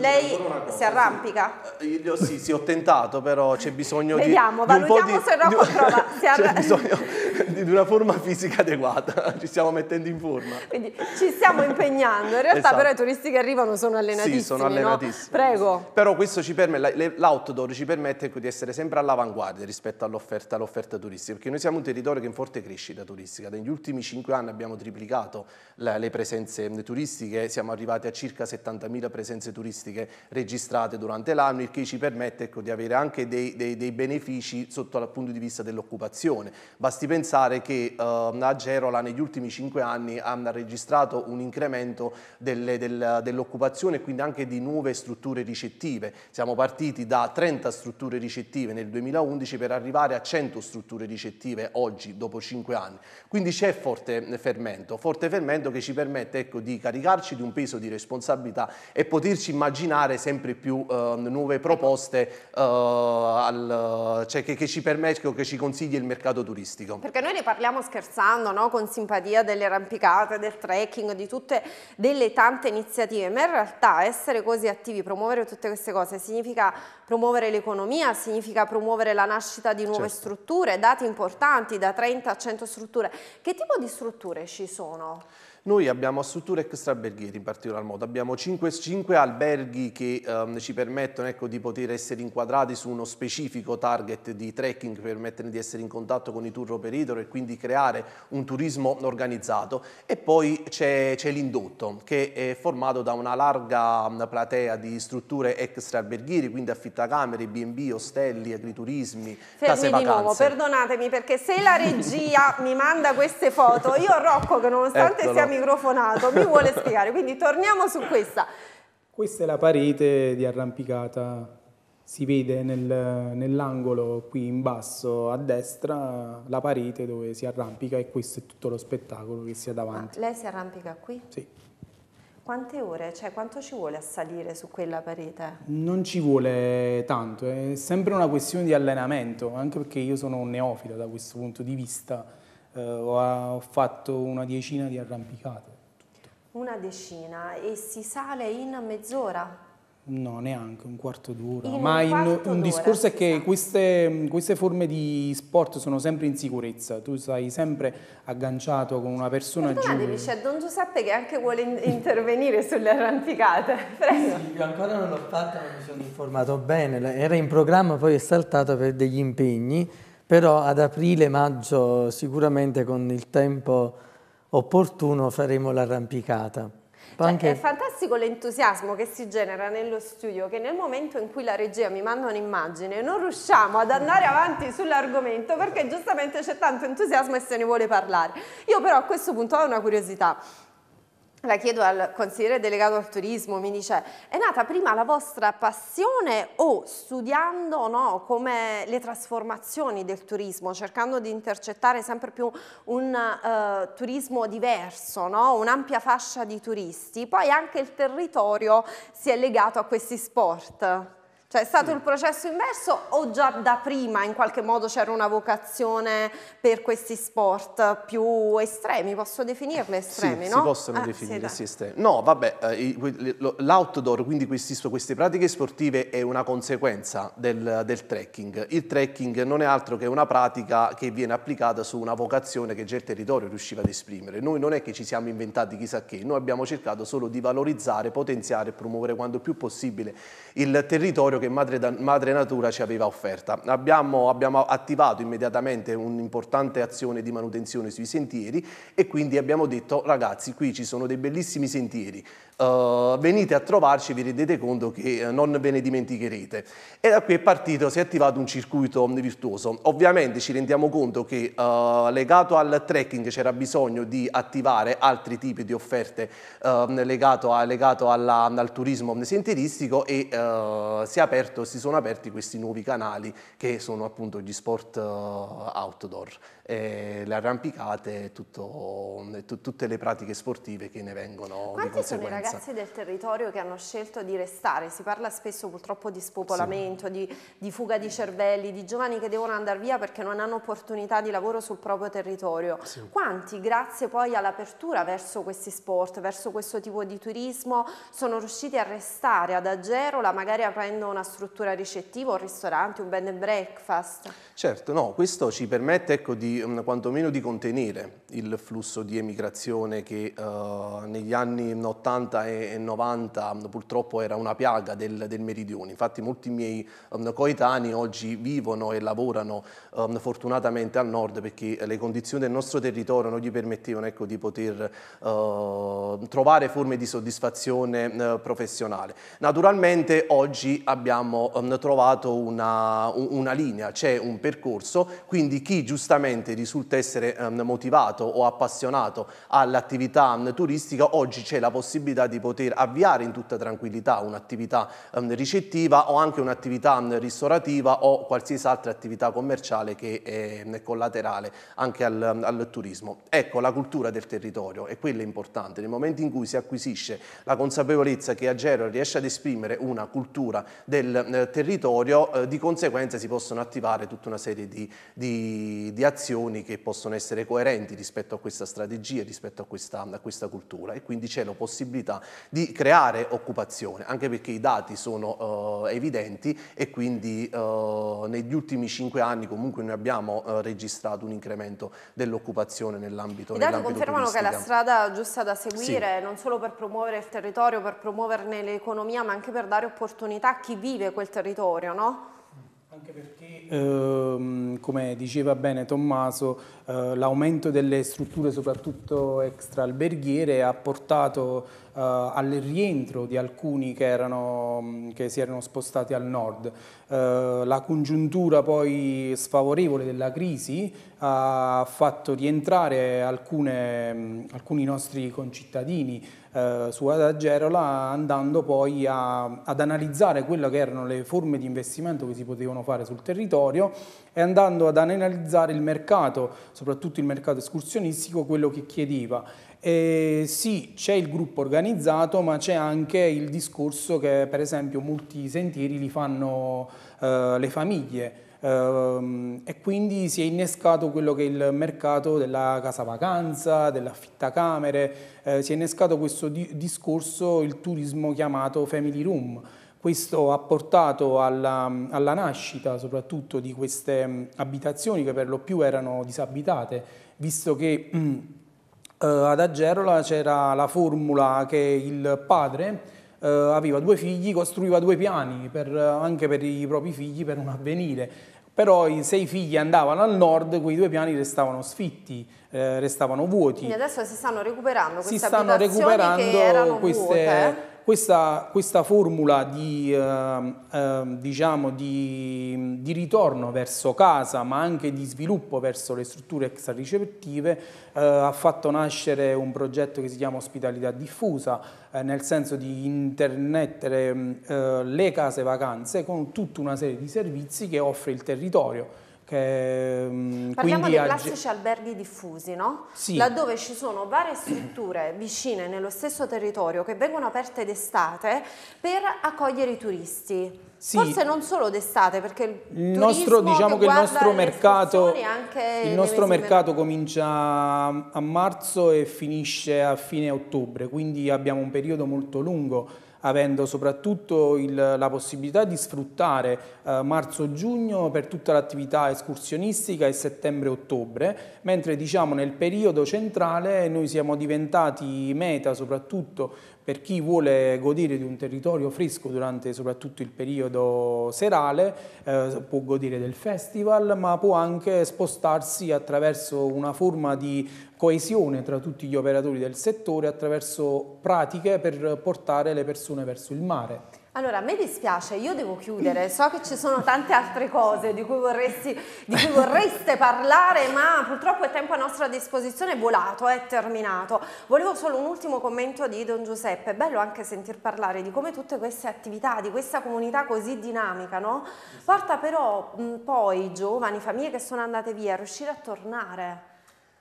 Lei cosa, si arrampica?
Sì. Eh, io sì, sì, ho tentato, però c'è bisogno Vediamo, di... Vediamo, valutiamo di, se Rocco di, trova. Si arra- c'è bisogno di una forma fisica adeguata, ci stiamo mettendo in forma.
Quindi ci stiamo impegnando, in realtà esatto. però i esatto. turisti che arrivano sono allenatissimi. Sì, sono allenatissimi. No? Prego.
Però questo ci permette, l'outdoor ci permette di essere sempre all'avanguardia rispetto all'offerta all turistica, perché noi siamo un territorio che è in forte crescita turistica, negli ultimi 5 anni abbiamo triplicato le, le presenze turistiche, siamo arrivati a circa 70.000 presenze turistiche registrate durante l'anno, il che ci permette ecco, di avere anche dei, dei, dei benefici sotto il punto di vista dell'occupazione. Basti pensare pensare che eh, Gerola negli ultimi cinque anni ha registrato un incremento del, dell'occupazione e quindi anche di nuove strutture ricettive. Siamo partiti da 30 strutture ricettive nel 2011 per arrivare a 100 strutture ricettive oggi dopo cinque anni. Quindi c'è forte fermento, forte fermento che ci permette ecco, di caricarci di un peso di responsabilità e poterci immaginare sempre più eh, nuove proposte eh, al, cioè che, che, ci permettono, che ci consiglia il mercato turistico. Perché
perché noi ne parliamo scherzando, no? con simpatia delle arrampicate, del trekking, di tutte delle tante iniziative, ma in realtà essere così attivi, promuovere tutte queste cose, significa promuovere l'economia, significa promuovere la nascita di nuove certo. strutture, dati importanti, da 30 a 100 strutture. Che tipo di strutture ci sono?
Noi abbiamo strutture extraberghiere in particolar modo, abbiamo 5, 5 alberghi che ehm, ci permettono ecco, di poter essere inquadrati su uno specifico target di trekking, che di essere in contatto con i tour operator e quindi creare un turismo organizzato. E poi c'è l'indotto che è formato da una larga mm, platea di strutture extraberghiere, quindi affittacamere, B&B, ostelli, agriturismi, Fermi case vacanze. Nuovo,
perdonatemi perché se la regia mi manda queste foto, io Rocco che nonostante ecco, siamo microfonato, mi vuole spiegare. Quindi torniamo su questa.
Questa è la parete di arrampicata. Si vede nel, nell'angolo qui in basso a destra la parete dove si arrampica e questo è tutto lo spettacolo che si ha davanti.
Ah, lei si arrampica qui? Sì. Quante ore? Cioè quanto ci vuole a salire su quella parete?
Non ci vuole tanto, è sempre una questione di allenamento, anche perché io sono un neofita da questo punto di vista eh, ho fatto una decina di arrampicate. Tutto.
Una decina e si sale in mezz'ora?
No, neanche, un quarto d'ora. Ma quarto in, un discorso è che queste, queste, forme di sport sono sempre in sicurezza, tu sei sempre agganciato con una persona giusta. Perdonatemi, c'è
Don Giuseppe che anche vuole in intervenire sulle arrampicate. Prego.
Sì, io ancora non l'ho fatta, non mi sono informato bene, era in programma, poi è saltato per degli impegni però ad aprile-maggio sicuramente con il tempo opportuno faremo l'arrampicata. Cioè, È
fantastico l'entusiasmo che si genera nello studio, che nel momento in cui la regia mi manda un'immagine non riusciamo ad andare avanti sull'argomento perché giustamente c'è tanto entusiasmo e se ne vuole parlare. Io però a questo punto ho una curiosità la chiedo al consigliere delegato al turismo, mi dice è nata prima la vostra passione o studiando no, come le trasformazioni del turismo, cercando di intercettare sempre più un uh, turismo diverso, no? un'ampia fascia di turisti, poi anche il territorio si è legato a questi sport? Cioè è stato il processo inverso o già da prima in qualche modo c'era una vocazione per questi sport più estremi? Posso definirli estremi, eh, sì, no? si possono ah,
definire sì, estremi. No, vabbè, eh, l'outdoor, quindi queste pratiche sportive è una conseguenza del, del, trekking. Il trekking non è altro che una pratica che viene applicata su una vocazione che già il territorio riusciva ad esprimere. Noi non è che ci siamo inventati chissà che, noi abbiamo cercato solo di valorizzare, potenziare e promuovere quanto più possibile il territorio che madre, madre, Natura ci aveva offerta. Abbiamo, abbiamo attivato immediatamente un'importante azione di manutenzione sui sentieri e quindi abbiamo detto ragazzi qui ci sono dei bellissimi sentieri, eh, venite a trovarci, vi rendete conto che eh, non ve ne dimenticherete. E da qui è partito, si è attivato un circuito virtuoso. Ovviamente ci rendiamo conto che uh, legato al trekking c'era bisogno di attivare altri tipi di offerte ehm, legato, a, legato alla, al turismo sentieristico e si, aperto, si, sono aperti questi nuovi canali che sono appunto gli sport outdoor, eh, le arrampicate e tutte le pratiche sportive che ne vengono
Quanti di conseguenza ragazzi
del territorio che hanno scelto di restare. Si parla spesso purtroppo di spopolamento, sì. di, di, fuga di cervelli, di giovani che devono andare via perché non hanno opportunità di lavoro sul proprio territorio. Sì. Quanti, grazie poi all'apertura verso questi sport, verso questo tipo di turismo, sono riusciti a restare ad Agerola, magari aprendo una struttura ricettiva, un ristorante, un bed and breakfast?
Certo, no, questo ci permette ecco, di, mm, quantomeno di contenere il flusso di emigrazione che uh, negli anni 80 80 e 90 mm, purtroppo era una piaga del, del meridione, infatti molti miei um, coetanei oggi vivono e lavorano um, fortunatamente al nord perché le condizioni del nostro territorio non gli permettevano ecco, di poter uh, trovare forme di soddisfazione uh, professionale. Naturalmente oggi abbiamo um, trovato una, una linea, c'è un percorso, quindi chi giustamente risulta essere motivato o appassionato all'attività turistica oggi c'è la possibilità di poter avviare in tutta tranquillità un'attività ehm, ricettiva o anche un'attività ehm, ristorativa o qualsiasi altra attività commerciale che è ehm, collaterale anche al, al turismo. Ecco, la cultura del territorio è quella importante, nel momento in cui si acquisisce la consapevolezza che Agero riesce ad esprimere una cultura del territorio, eh, di conseguenza si possono attivare tutta una serie di, di, di, azioni che possono essere coerenti rispetto a questa strategia, rispetto a questa, a questa cultura e quindi c'è la possibilità possibilità di creare occupazione, anche perché i dati sono eh, evidenti e quindi eh, negli ultimi cinque anni comunque noi abbiamo eh, registrato un incremento dell'occupazione nell'ambito del I dati confermano che è la
strada giusta da seguire, sì. non solo per promuovere il territorio, per promuoverne l'economia, ma anche per dare opportunità a chi vive quel territorio, no?
Anche perché, ehm, come diceva bene Tommaso, eh, l'aumento delle strutture, soprattutto extra alberghiere, ha portato eh, al rientro di alcuni che, erano, che, si erano spostati al nord. Eh, la congiuntura poi sfavorevole della crisi ha fatto rientrare alcune, alcuni nostri concittadini eh, su Adagerola andando poi a, ad analizzare quelle che erano le forme di investimento che si potevano fare sul territorio e andando ad analizzare il mercato, soprattutto il mercato escursionistico, quello che chiedeva e eh, sì, c'è il gruppo organizzato, ma c'è anche il discorso che per esempio molti sentieri li fanno eh, le famiglie eh, e quindi si è innescato quello che è il mercato della casa vacanza, dell'affittacamere, eh, si è innescato questo di discorso, il turismo chiamato family room. Questo ha portato alla, alla nascita soprattutto di queste mm, abitazioni che per lo più erano disabitate, visto che mm, eh, ad Agerola c'era la formula che il padre Uh, aveva due figli, costruiva due piani per, anche per i propri figli per un avvenire. Però se i figli andavano al nord, quei due piani restavano sfitti, eh, restavano vuoti. Quindi
adesso si stanno recuperando queste si stanno recuperando queste, vuote
questa, questa formula di, eh, eh, diciamo di, di, ritorno verso casa, ma anche di sviluppo verso le strutture extraricettive, eh, ha fatto nascere un progetto che si chiama Ospitalità Diffusa, eh, nel senso di internettere ehm, eh, le case vacanze con tutta una serie di servizi che offre il territorio che, um, mm, Parliamo dei classici
ag... alberghi diffusi, no? Sì. Laddove ci sono varie strutture vicine nello stesso territorio che vengono aperte d'estate per accogliere i turisti. Sì. Forse non solo d'estate, perché
il, nostro, diciamo che, che il nostro mercato,
il nostro mercato
comincia a marzo e finisce a fine ottobre, quindi abbiamo un periodo molto lungo avendo soprattutto il, la possibilità di sfruttare eh, marzo-giugno per tutta l'attività escursionistica e settembre-ottobre, mentre diciamo nel periodo centrale noi siamo diventati meta soprattutto per chi vuole godere di un territorio fresco durante soprattutto il periodo serale, eh, può godere del festival, ma può anche spostarsi attraverso una forma di coesione tra tutti gli operatori del settore, attraverso pratiche per portare le persone verso il mare.
Allora, a me dispiace, io devo chiudere, so che ci sono tante altre cose di cui, vorresti, di cui vorreste parlare, ma purtroppo il tempo a nostra disposizione è volato, è terminato. Volevo solo un ultimo commento di Don Giuseppe, è bello anche sentir parlare di come tutte queste attività, di questa comunità così dinamica, no? Porta però mh, poi giovani, famiglie che sono andate via, a riuscire a tornare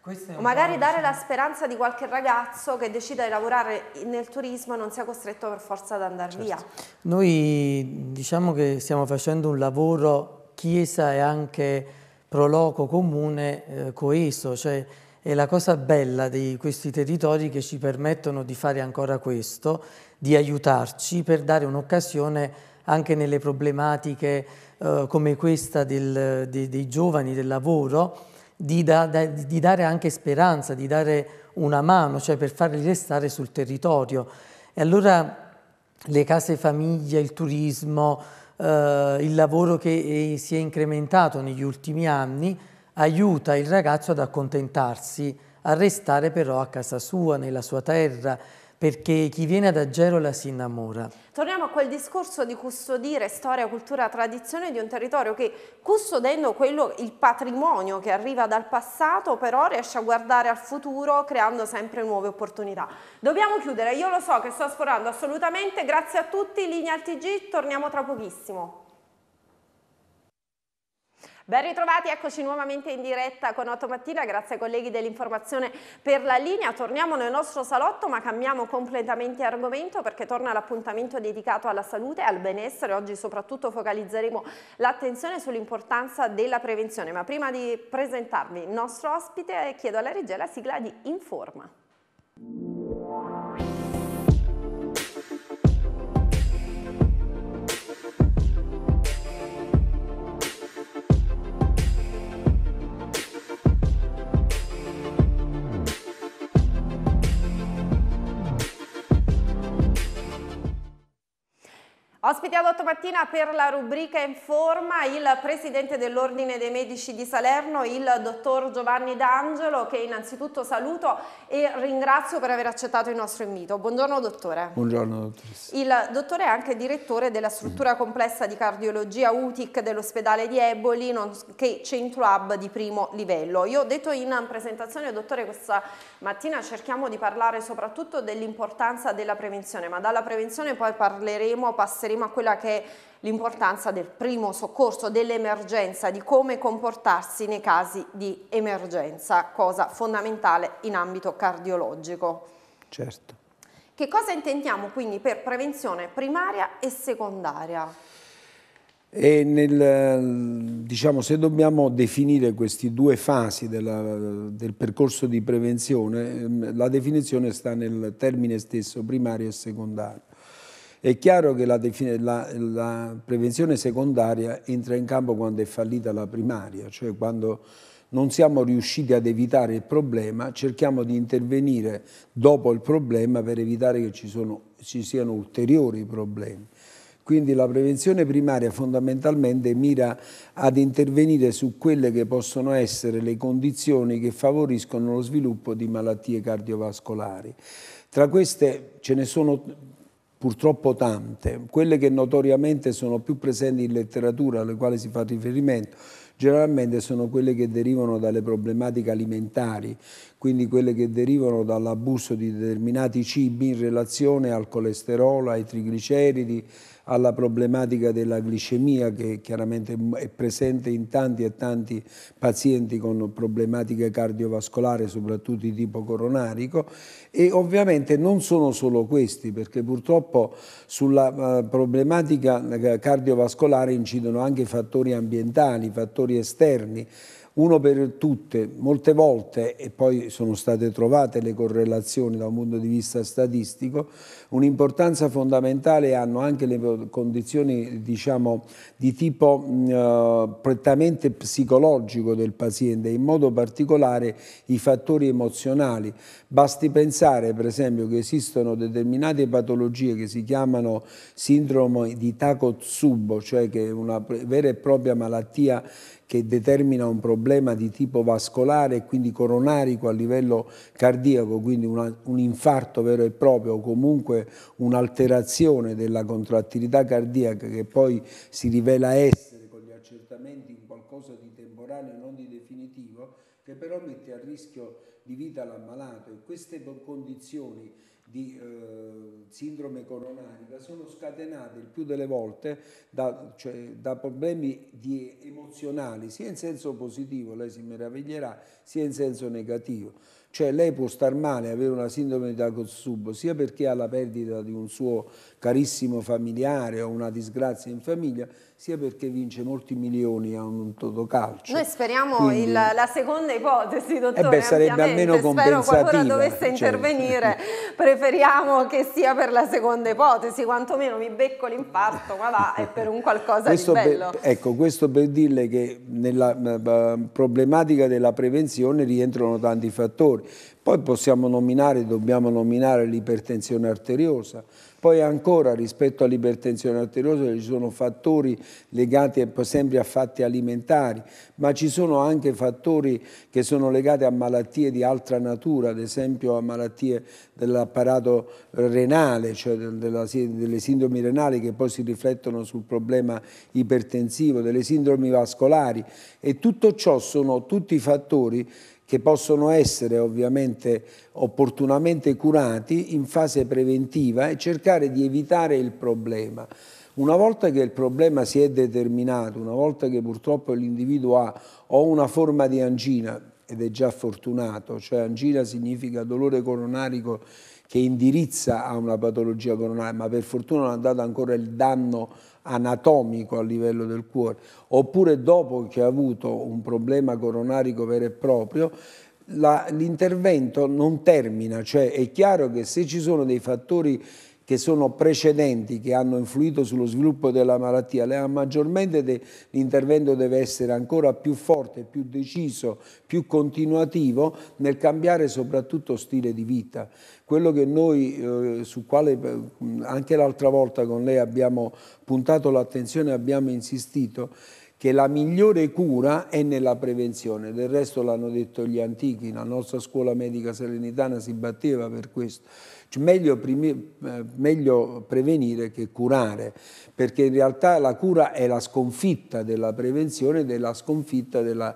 o magari dare la speranza di qualche ragazzo che decida di lavorare nel turismo e non sia costretto per forza ad andare certo. via.
Noi diciamo che stiamo facendo un lavoro chiesa e anche proloco comune eh, coeso, cioè è la cosa bella di questi territori che ci permettono di fare ancora questo, di aiutarci per dare un'occasione anche nelle problematiche eh, come questa del, dei, dei giovani, del lavoro, di, da, di dare anche speranza, di dare una mano, cioè per farli restare sul territorio. E allora le case famiglia, il turismo, eh, il lavoro che eh, si è incrementato negli ultimi anni aiuta il ragazzo ad accontentarsi, a restare però a casa sua, nella sua terra, perché chi viene ad Agerola si innamora.
Torniamo a quel discorso di custodire storia, cultura, tradizione di un territorio che custodendo quello, il patrimonio che arriva dal passato però riesce a guardare al futuro creando sempre nuove opportunità. Dobbiamo chiudere, io lo so che sto sforando assolutamente, grazie a tutti, linea al TG, torniamo tra pochissimo. Ben ritrovati, eccoci nuovamente in diretta con Mattina, grazie ai colleghi dell'informazione per la linea. Torniamo nel nostro salotto ma cambiamo completamente argomento perché torna l'appuntamento dedicato alla salute e al benessere. Oggi soprattutto focalizzeremo l'attenzione sull'importanza della prevenzione. Ma prima di presentarvi il nostro ospite chiedo alla regia la sigla di Informa. Ospitiamo domattina per la rubrica in forma il presidente dell'Ordine dei Medici di Salerno, il dottor Giovanni D'Angelo, che innanzitutto saluto e ringrazio per aver accettato il nostro invito. Buongiorno dottore.
Buongiorno dottoressa.
Il dottore è anche direttore della struttura complessa di cardiologia UTIC dell'ospedale di Eboli, nonché centro hub di primo livello. Io ho detto in presentazione, dottore, questa mattina cerchiamo di parlare soprattutto dell'importanza della prevenzione, ma dalla prevenzione poi parleremo, passeremo passeremo a quella che è l'importanza del primo soccorso, dell'emergenza, di come comportarsi nei casi di emergenza, cosa fondamentale in ambito cardiologico. Certo. Che cosa intendiamo quindi per prevenzione primaria e secondaria?
E nel, diciamo, se dobbiamo definire queste due fasi della, del percorso di prevenzione, ehm, la definizione sta nel termine stesso, primario e secondario. È chiaro che la, la, la, prevenzione secondaria entra in campo quando è fallita la primaria, cioè quando non siamo riusciti ad evitare il problema, cerchiamo di intervenire dopo il problema per evitare che ci, sono, ci siano ulteriori problemi. Quindi la prevenzione primaria fondamentalmente mira ad intervenire su quelle che possono essere le condizioni che favoriscono lo sviluppo di malattie cardiovascolari. Tra queste ce ne sono purtroppo tante, quelle che notoriamente sono più presenti in letteratura, alle quali si fa riferimento, generalmente sono quelle che derivano dalle problematiche alimentari, quindi quelle che derivano dall'abuso di determinati cibi in relazione al colesterolo, ai trigliceridi, alla problematica della glicemia che chiaramente è presente in tanti e tanti pazienti con problematiche cardiovascolari, soprattutto di tipo coronarico e ovviamente non sono solo questi perché purtroppo sulla eh, problematica eh, cardiovascolare incidono anche fattori ambientali, fattori esterni uno per tutte, molte volte, e poi sono state trovate le correlazioni da un punto di vista statistico, Un'importanza fondamentale hanno anche le condizioni diciamo, di tipo eh, prettamente psicologico del paziente, in modo particolare i fattori emozionali. Basti pensare per esempio che esistono determinate patologie che si chiamano sindrome di Takotsubo, cioè che è una vera e propria malattia che determina un problema di tipo vascolare e quindi coronarico a livello cardiaco, quindi una, un infarto vero e proprio o comunque un'alterazione della contrattilità cardiaca che poi si rivela essere con gli accertamenti in qualcosa di temporaneo, non di definitivo, che però mette a rischio di vita l'ammalato e queste condizioni di eh, sindrome coronarica sono scatenate il più delle volte da, cioè, da problemi di, emozionali, sia in senso positivo, lei si meraviglierà, sia in senso negativo. Cioè lei può star male, avere una sindrome di da Sub, sia perché ha la perdita di un suo carissimo familiare o una disgrazia in famiglia, sia perché vince molti milioni a un totocalcio.
Noi speriamo Quindi, il, la seconda ipotesi, dottore, eh beh, sarebbe almeno compensativa. Spero qualcuno dovesse certo. intervenire, cioè. preferiamo che sia per la seconda ipotesi, quantomeno mi becco l'impatto, ma va, è per un qualcosa questo di bello. Per,
ecco, questo per dirle che nella uh, problematica della prevenzione rientrano tanti fattori. Poi possiamo nominare, dobbiamo nominare l'ipertensione arteriosa, poi ancora rispetto all'ipertensione arteriosa ci sono fattori legati sempre a fatti alimentari, ma ci sono anche fattori che sono legati a malattie di altra natura, ad esempio a malattie dell'apparato renale, cioè della, delle sindromi renali che poi si riflettono sul problema ipertensivo, delle sindromi vascolari e tutto ciò sono tutti fattori che possono essere ovviamente opportunamente curati in fase preventiva e cercare di evitare il problema. Una volta che il problema si è determinato, una volta che purtroppo l'individuo ha o una forma di angina, ed è già fortunato, cioè angina significa dolore coronarico che indirizza a una patologia coronaria, ma per fortuna non è andato ancora il danno anatomico a livello del cuore, oppure dopo che ha avuto un problema coronarico vero e proprio, l'intervento non termina, cioè è chiaro che se ci sono dei fattori che sono precedenti, che hanno influito sullo sviluppo della malattia, maggiormente de l'intervento deve essere ancora più forte, più deciso, più continuativo nel cambiare soprattutto stile di vita quello che noi, eh, su quale eh, anche l'altra volta con lei abbiamo puntato l'attenzione, abbiamo insistito, che la migliore cura è nella prevenzione, del resto l'hanno detto gli antichi, la nostra scuola medica serenitana si batteva per questo. Cioè, meglio, primi, eh, meglio, prevenire che curare, perché in realtà la cura è la sconfitta della prevenzione, ed è la sconfitta della,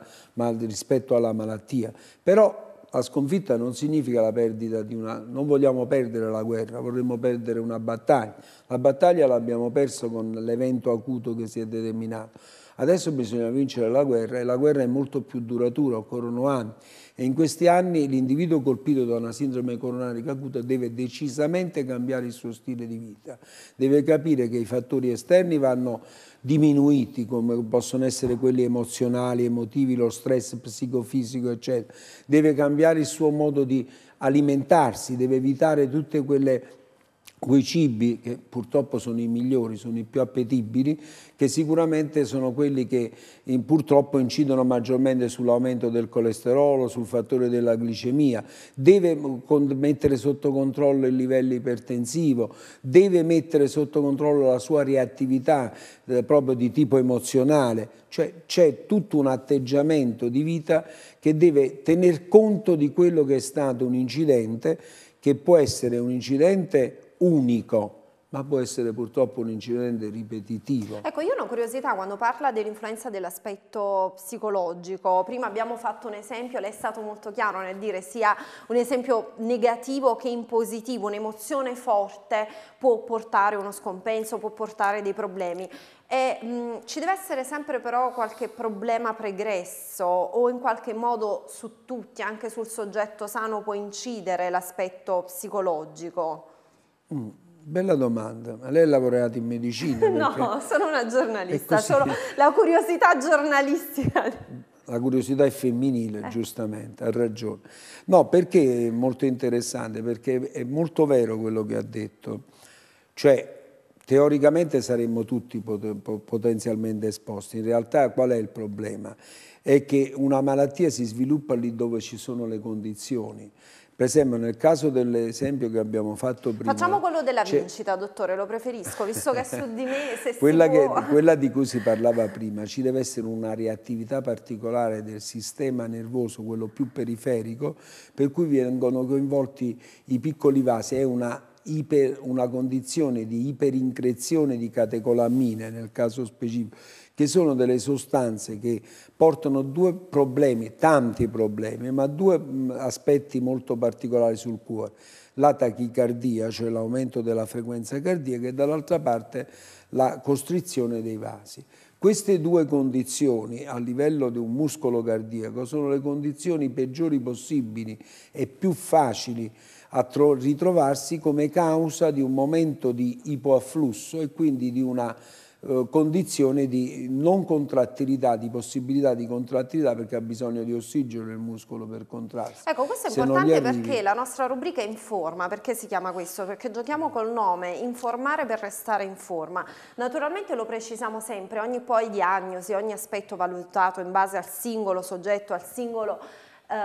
rispetto alla malattia. Però la sconfitta non significa la perdita di una... non vogliamo perdere la guerra, vorremmo perdere una battaglia. La battaglia l'abbiamo persa con l'evento acuto che si è determinato. Adesso bisogna vincere la guerra e la guerra è molto più duratura, occorrono anni. E in questi anni l'individuo colpito da una sindrome coronarica acuta deve decisamente cambiare il suo stile di vita, deve capire che i fattori esterni vanno diminuiti come possono essere quelli emozionali, emotivi, lo stress psicofisico, eccetera. Deve cambiare il suo modo di alimentarsi, deve evitare tutte quelle quei cibi che purtroppo sono i migliori, sono i più appetibili, che sicuramente sono quelli che in, purtroppo incidono maggiormente sull'aumento del colesterolo, sul fattore della glicemia, deve mm, mettere sotto controllo il livello ipertensivo, deve mettere sotto controllo la sua reattività eh, proprio di tipo emozionale, cioè c'è tutto un atteggiamento di vita che deve tener conto di quello che è stato un incidente, che può essere un incidente unico ma può essere purtroppo un incidente ripetitivo.
Ecco, io ho una curiosità quando parla dell'influenza dell'aspetto psicologico. Prima abbiamo fatto un esempio, lei è stato molto chiaro nel dire sia un esempio negativo che in positivo, un'emozione forte può portare uno scompenso, può portare dei problemi. E, mh, ci deve essere sempre però qualche problema pregresso o in qualche modo su tutti, anche sul soggetto sano, può incidere l'aspetto psicologico?
Mm, bella domanda, ma lei ha lavorato in medicina? no,
sono una giornalista, sono la curiosità giornalistica.
La curiosità è femminile, eh. giustamente, ha ragione. No, perché è molto interessante? Perché è molto vero quello che ha detto. Cioè, teoricamente saremmo tutti pot potenzialmente esposti. In realtà qual è il problema? È che una malattia si sviluppa lì dove ci sono le condizioni per esempio nel caso dell'esempio che abbiamo fatto prima... Facciamo quello della vincita,
dottore, lo preferisco, visto che è su di me se quella, che, quella
di cui si parlava prima, ci deve essere una reattività particolare del sistema nervoso, quello più periferico, per cui vengono coinvolti i piccoli vasi, è una Iper, una condizione di iperincrezione di catecolamine nel caso specifico che sono delle sostanze che portano due problemi, tanti problemi, ma due mm, aspetti molto particolari sul cuore. La tachicardia, cioè l'aumento della frequenza cardiaca, e dall'altra parte la costrizione dei vasi. Queste due condizioni a livello di un muscolo cardiaco sono le condizioni peggiori possibili e più facili a ritrovarsi come causa di un momento di ipoafflusso e quindi di una eh, condizione di non contrattilità, di possibilità di contrattilità perché ha bisogno di ossigeno nel muscolo per
contrarsi.
Ecco, questo è Se importante perché la nostra rubrica Informa, perché si chiama questo? Perché giochiamo col nome, informare per restare in forma. Naturalmente lo precisiamo sempre, ogni poi diagnosi, ogni aspetto valutato in base al singolo soggetto, al singolo eh,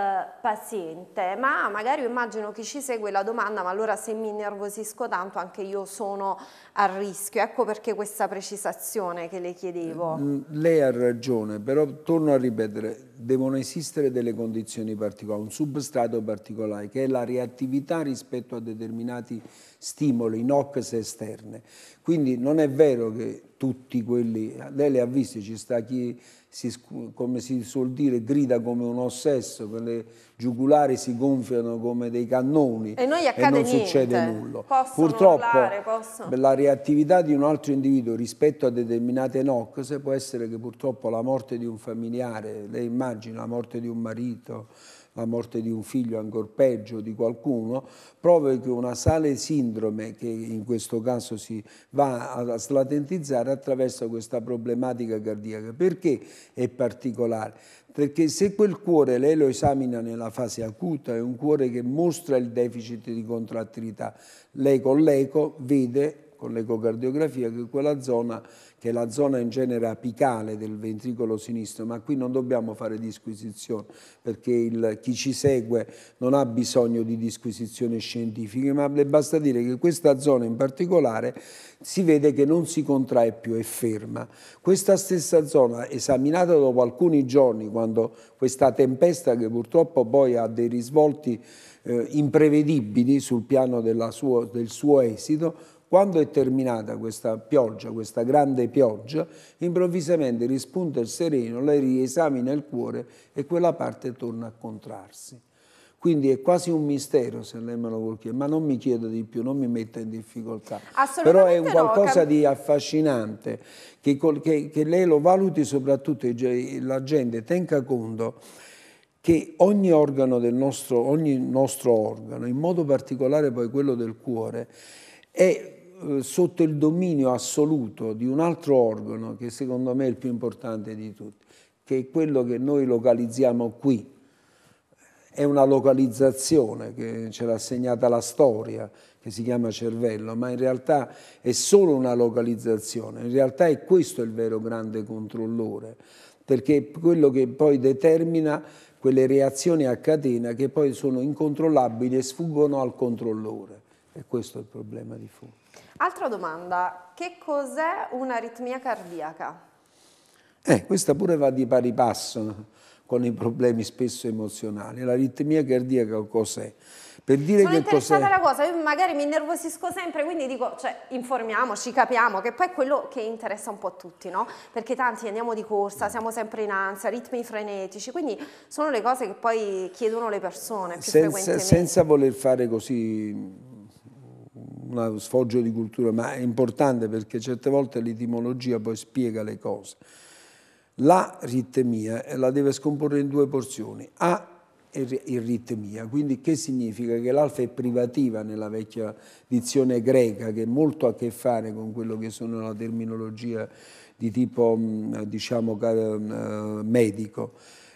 paziente, ma magari immagino chi ci segue la domanda, ma allora se mi innervosisco tanto anche io sono a rischio, ecco perché questa precisazione che le chiedevo. Mm,
lei ha ragione, però torno a ripetere, devono esistere delle condizioni particolari, un substrato particolare che è la reattività rispetto a determinati stimoli, NOx esterne. Quindi non è vero che tutti quelli, lei le ha viste ci sta chi si, come si suol dire, grida come un ossesso, che giugulari si gonfiano come dei cannoni e, e non succede niente. nulla. Possono Purtroppo urlare, possono. la reattività di un altro individuo rispetto a determinate noccose può essere che purtroppo la morte di un familiare, lei immagina la morte di un marito, la morte di un figlio, ancora peggio di qualcuno, che una sale sindrome che in questo caso si va a slatentizzare attraverso questa problematica cardiaca. Perché è particolare? Perché se quel cuore lei lo esamina nella fase acuta, è un cuore che mostra il deficit di contrattilità. Lei con l'eco vede con l'ecocardiografia che quella zona, che è la zona in genere apicale del ventricolo sinistro, ma qui non dobbiamo fare disquisizione perché il, chi ci segue non ha bisogno di disquisizioni scientifiche, ma le basta dire che questa zona in particolare si vede che non si contrae più, è ferma. Questa stessa zona, esaminata dopo alcuni giorni, quando questa tempesta che purtroppo poi ha dei risvolti eh, imprevedibili sul piano suo, del suo esito, quando è terminata questa pioggia, questa grande pioggia, improvvisamente rispunta il sereno, lei riesamina il cuore e quella parte torna a contrarsi. Quindi è quasi un mistero se lei me lo vuol chiedere, ma non mi chiedo di più, non mi metta in difficoltà.
Però è un qualcosa no, di
affascinante, che, che, che, lei lo valuti soprattutto, e la gente tenga conto che ogni organo del nostro, ogni nostro organo, in modo particolare poi quello del cuore, è eh, sotto il dominio assoluto di un altro organo che secondo me è il più importante di tutti, che è quello che noi localizziamo qui. È una localizzazione che ce l'ha segnata la storia, che si chiama cervello, ma in realtà è solo una localizzazione, in realtà è questo il vero grande controllore, perché è quello che poi determina quelle reazioni a catena che poi sono incontrollabili e sfuggono al controllore. E questo è il problema di fondo.
Altra domanda, che cos'è un'aritmia cardiaca?
Eh, questa pure va di pari passo con i problemi spesso emozionali. L'aritmia cardiaca cos'è? Per dire Sono che interessata cos'è... alla
cosa, io magari mi innervosisco sempre, quindi dico, cioè, informiamoci, capiamo, che poi è quello che interessa un po' a tutti, no? Perché tanti andiamo di corsa, mm. siamo sempre in ansia, ritmi frenetici, quindi sono le cose che poi chiedono le persone senza, senza
voler fare così uno sfoggio di cultura, ma è importante perché certe volte l'etimologia poi spiega le cose. La ritmia eh, la deve scomporre in due porzioni, A e ritmia, quindi che significa che l'alfa è privativa nella vecchia dizione greca che ha molto a che fare con quello che sono la terminologia di tipo mm, diciamo mm, eh, medico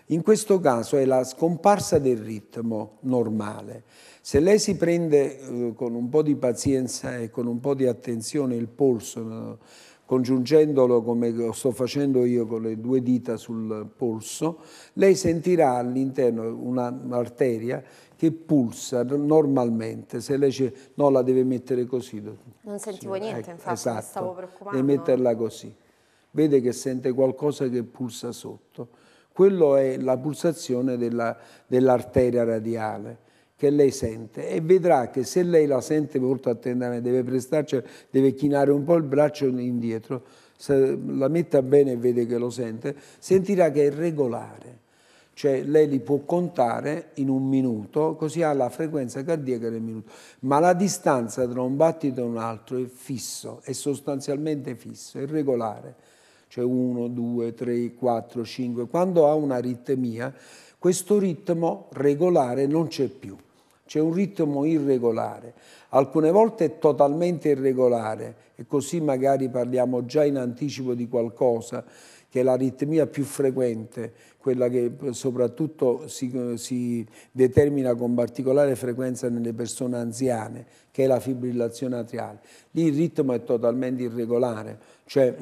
in questo caso è la scomparsa del ritmo normale. Se lei si prende eh, con un po' di pazienza e con un po' di attenzione il polso, eh, congiungendolo come sto facendo io con le due dita sul polso, lei sentirà all'interno un'arteria che pulsa normalmente. Se lei dice no, la deve mettere così.
Non sentivo niente, eh, infatti, esatto, mi stavo preoccupando. Deve metterla
così. Vede che sente qualcosa che pulsa sotto quello è la pulsazione dell'arteria radiale che lei sente e vedrà che se lei la sente molto attentamente, deve prestarci, deve chinare un po' il braccio indietro, se la metta bene e vede che lo sente, sentirà che è regolare. Cioè lei li può contare in un minuto, così ha la frequenza cardiaca nel minuto, ma la distanza tra un battito e un altro è fisso, è sostanzialmente fisso, è regolare cioè 1, 2, 3, 4, 5, quando ha un'aritmia, questo ritmo regolare non c'è più, c'è un ritmo irregolare, alcune volte è totalmente irregolare e così magari parliamo già in anticipo di qualcosa che è l'aritmia più frequente, quella che soprattutto si, si, determina con particolare frequenza nelle persone anziane, che è la fibrillazione atriale. Lì il ritmo è totalmente irregolare, cioè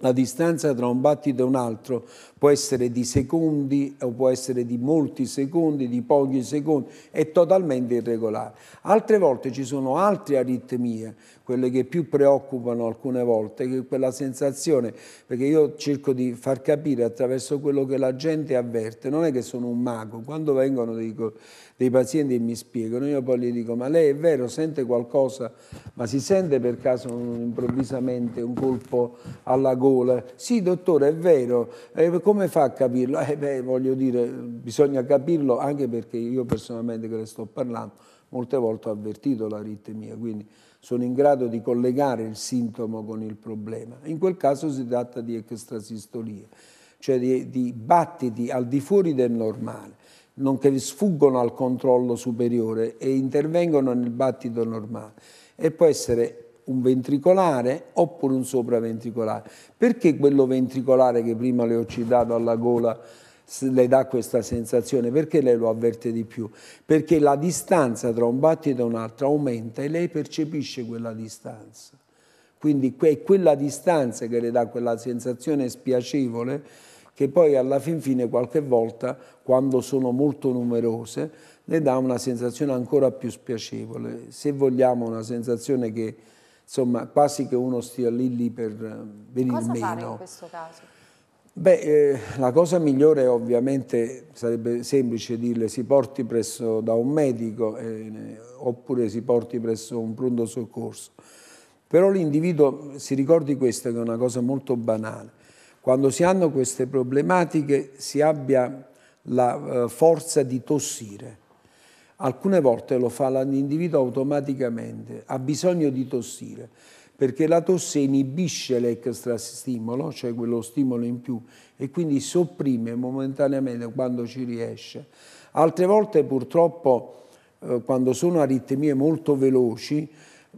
la distanza tra un battito e un altro può essere di secondi o può essere di molti secondi, di pochi secondi, è totalmente irregolare. Altre volte ci sono altre aritmie, quelle che più preoccupano alcune volte, quella sensazione, perché io cerco di far capire attraverso quello che la gente avverte, non è che sono un mago, quando vengono dico, dei pazienti e mi spiegano, io poi gli dico ma lei è vero, sente qualcosa, ma si sente per caso un, improvvisamente un colpo alla gola? Sì dottore è vero, eh, come fa a capirlo? Eh, beh, voglio dire, bisogna capirlo anche perché io personalmente che le sto parlando molte volte ho avvertito l'aritmia, quindi sono in grado di collegare il sintomo con il problema. In quel caso si tratta di extrasistolie, cioè di, di battiti al di fuori del normale, nonché sfuggono al controllo superiore e intervengono nel battito normale. E può essere un ventricolare oppure un sopraventricolare. Perché quello ventricolare che prima le ho citato alla gola le dà questa sensazione. Perché lei lo avverte di più? Perché la distanza tra un battito e un altro aumenta e lei percepisce quella distanza. Quindi è quella distanza che le dà quella sensazione spiacevole che poi alla fin fine qualche volta, quando sono molto numerose, le dà una sensazione ancora più spiacevole. Se vogliamo una sensazione che, insomma, quasi che uno stia lì lì per eh, venire Cosa meno. Cosa fare in
questo caso?
Beh, eh, la cosa migliore ovviamente sarebbe semplice dirle si porti presso da un medico eh, oppure si porti presso un pronto soccorso. Però l'individuo si ricordi questo che è una cosa molto banale. Quando si hanno queste problematiche si abbia la eh, forza di tossire. Alcune volte lo fa l'individuo automaticamente, ha bisogno di tossire perché la tosse inibisce l'extrastimolo, cioè quello stimolo in più, e quindi sopprime momentaneamente quando ci riesce. Altre volte purtroppo eh, quando sono aritmie molto veloci,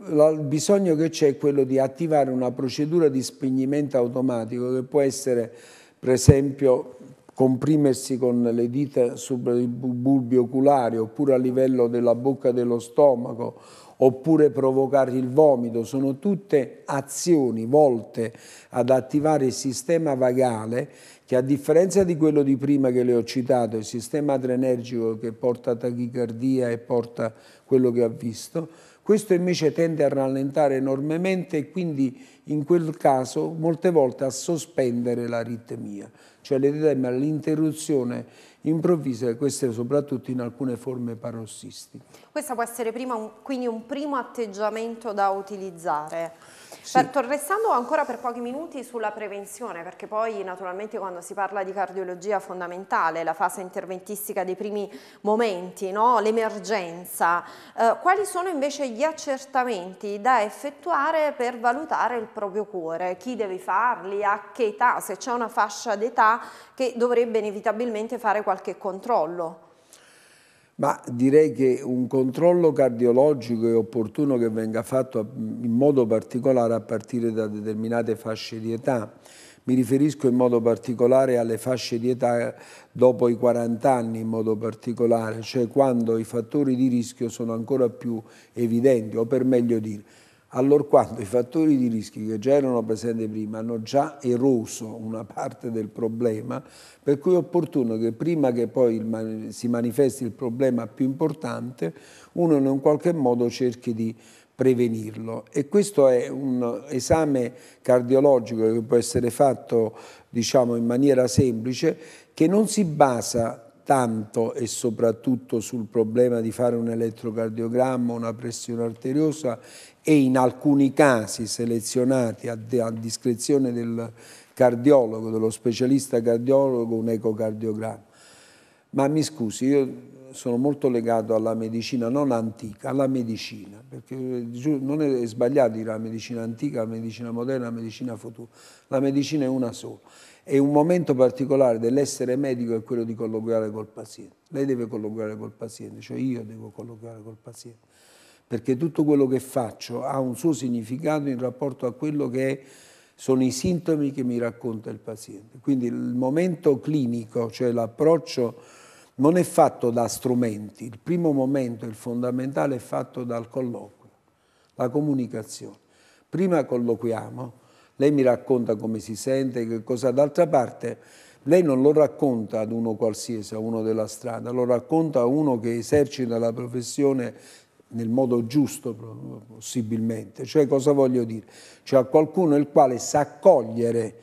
il bisogno che c'è è quello di attivare una procedura di spegnimento automatico che può essere per esempio comprimersi con le dita sul bulbi oculari oppure a livello della bocca dello stomaco oppure provocare il vomito, sono tutte azioni volte ad attivare il sistema vagale che a differenza di quello di prima che le ho citato, il sistema adrenergico che porta tachicardia e porta quello che ha visto, questo invece tende a rallentare enormemente e quindi in quel caso molte volte a sospendere l'aritmia, cioè l'interruzione improvvise, queste soprattutto in alcune forme parossistiche.
Questo può essere prima un, quindi un primo atteggiamento da utilizzare? Sì. Per, restando ancora per pochi minuti sulla prevenzione, perché poi naturalmente quando si parla di cardiologia fondamentale, la fase interventistica dei primi momenti, no? l'emergenza, eh, quali sono invece gli accertamenti da effettuare per valutare il proprio cuore? Chi deve farli? A che età? Se c'è una fascia d'età che dovrebbe inevitabilmente fare qualche controllo?
ma direi che un controllo cardiologico è opportuno che venga fatto in modo particolare a partire da determinate fasce di età. Mi riferisco in modo particolare alle fasce di età dopo i 40 anni in modo particolare, cioè quando i fattori di rischio sono ancora più evidenti, o per meglio dire, allorquando i fattori di rischio che già erano presenti prima hanno già eroso una parte del problema, per cui è opportuno che prima che poi si manifesti il problema più importante, uno in un qualche modo cerchi di prevenirlo e questo è un esame cardiologico che può essere fatto diciamo, in maniera semplice che non si basa tanto e soprattutto sul problema di fare un elettrocardiogramma, una pressione arteriosa e in alcuni casi selezionati a, a discrezione del cardiologo, dello specialista cardiologo, un ecocardiogramma. Ma mi scusi, io sono molto legato alla medicina non antica, alla medicina, perché non è sbagliato dire la medicina antica, la medicina moderna, la medicina futura, la medicina è una sola e un momento particolare dell'essere medico è quello di colloquiare col paziente. Lei deve colloquiare col paziente, cioè io devo colloquiare col paziente. Perché tutto quello che faccio ha un suo significato in rapporto a quello che è sono i sintomi che mi racconta il paziente. Quindi il momento clinico, cioè l'approccio, non è fatto da strumenti. Il primo momento, il fondamentale, è fatto dal colloquio, la comunicazione. Prima colloquiamo, lei mi racconta come si sente, che cosa. D'altra parte, lei non lo racconta ad uno qualsiasi, a uno della strada, lo racconta a uno che esercita la professione nel modo giusto possibilmente. Cioè cosa voglio dire? Cioè a qualcuno il quale sa cogliere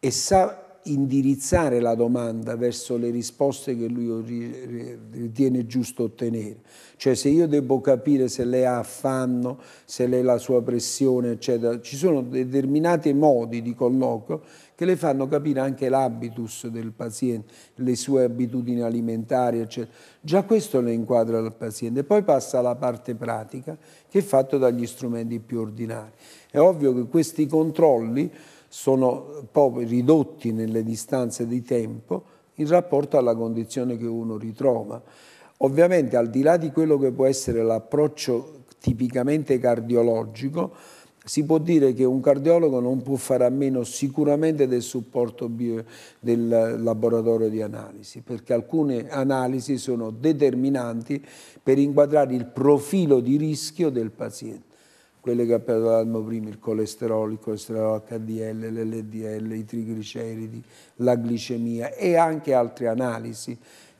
e sa indirizzare la domanda verso le risposte che lui ritiene giusto ottenere. Cioè se io devo capire se lei ha affanno, se lei ha la sua pressione, eccetera, ci sono determinati modi di colloquio che le fanno capire anche l'habitus del paziente, le sue abitudini alimentari, eccetera. Già questo le inquadra il paziente. Poi passa alla parte pratica che è fatta dagli strumenti più ordinari. È ovvio che questi controlli sono poi ridotti nelle distanze di tempo in rapporto alla condizione che uno ritrova. Ovviamente al di là di quello che può essere l'approccio tipicamente cardiologico, si può dire che un cardiologo non può fare a meno sicuramente del supporto del laboratorio di analisi, perché alcune analisi sono determinanti per inquadrare il profilo di rischio del paziente quelle che parlavamo prima, il colesterolo, il colesterolo HDL, l'LDL, i trigliceridi, la glicemia e anche altre analisi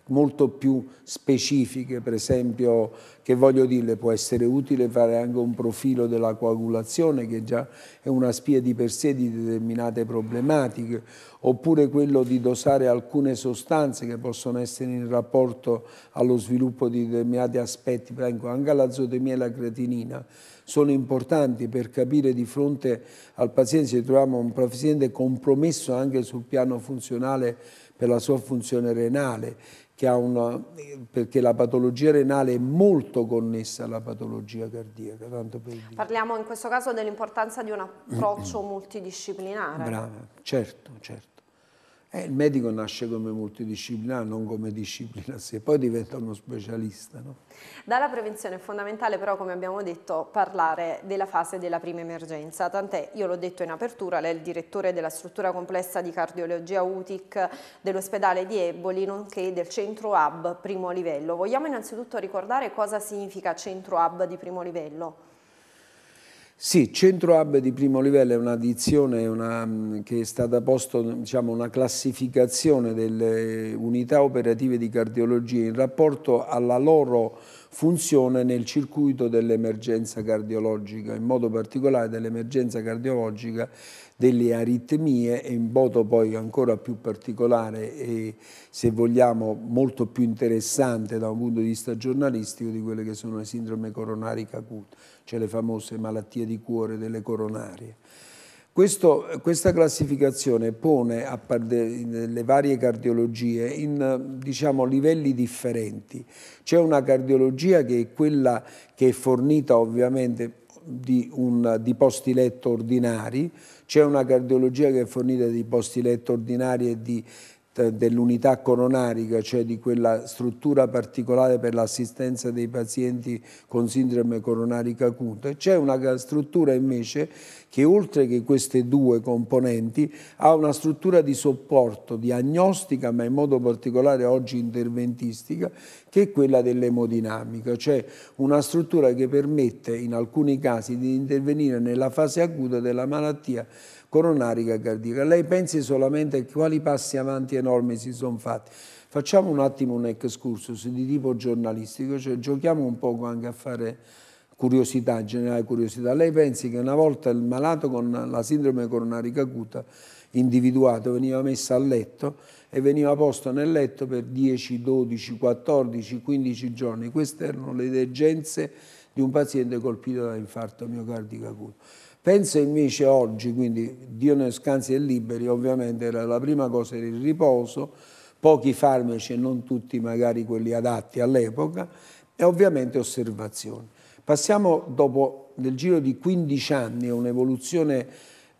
molto più specifiche, per esempio, che voglio dirle, può essere utile fare anche un profilo della coagulazione, che già è una spia di per sé di determinate problematiche, oppure quello di dosare alcune sostanze che possono essere in rapporto allo sviluppo di determinati aspetti, per esempio anche la zotemia e la creatinina, sono importanti per capire di fronte al paziente se troviamo un paziente compromesso anche sul piano funzionale per la sua funzione renale, una, perché la patologia renale è molto connessa alla patologia cardiaca.
Parliamo in questo caso dell'importanza di un approccio multidisciplinare. Brava,
certo, certo. Eh, il medico nasce come multidisciplinare, non come disciplina se poi diventa uno specialista. No?
Dalla prevenzione è fondamentale però, come abbiamo detto, parlare della fase della prima emergenza, tant'è, io l'ho detto in apertura, lei è il direttore della struttura complessa di cardiologia UTIC dell'ospedale di Eboli, nonché del centro hub primo livello. Vogliamo innanzitutto ricordare cosa significa centro hub di primo livello?
Sì, Centro Hub di primo livello è una dizione mm, una, che è stata posta diciamo, una classificazione delle unità operative di cardiologia in rapporto alla loro funzione nel circuito dell'emergenza cardiologica, in modo particolare dell'emergenza cardiologica delle aritmie e in modo poi ancora più particolare e se vogliamo molto più interessante da un punto di vista giornalistico di quelle che sono le sindrome coronariche acute cioè le famose malattie di cuore delle coronarie. Questo, questa classificazione pone a, le varie cardiologie in diciamo, livelli differenti. C'è una cardiologia che è quella che è fornita ovviamente di, un, di posti letto ordinari, c'è una cardiologia che è fornita di posti letto ordinari e di eh, dell'unità coronarica, cioè di quella struttura particolare per l'assistenza dei pazienti con sindrome coronarica acuta. C'è una struttura invece che oltre che queste due componenti ha una struttura di supporto diagnostica, ma in modo particolare oggi interventistica, che è quella dell'emodinamica, cioè una struttura che permette in alcuni casi di intervenire nella fase acuta della malattia coronarica cardiaca. Lei pensi solamente a quali passi avanti enormi si sono fatti. Facciamo un attimo un excursus di tipo giornalistico, cioè giochiamo un poco anche a fare curiosità, generare curiosità. Lei pensi che una volta il malato con la sindrome coronarica acuta individuato veniva messo a letto e veniva posto nel letto per 10, 12, 14, 15 giorni. Queste erano le degenze di un paziente colpito da infarto miocardico acuto. Penso invece oggi, quindi Dio ne scansi e liberi, ovviamente era la prima cosa era il riposo, pochi farmaci e non tutti magari quelli adatti all'epoca e ovviamente osservazione. Passiamo dopo, nel giro di 15 anni, a un'evoluzione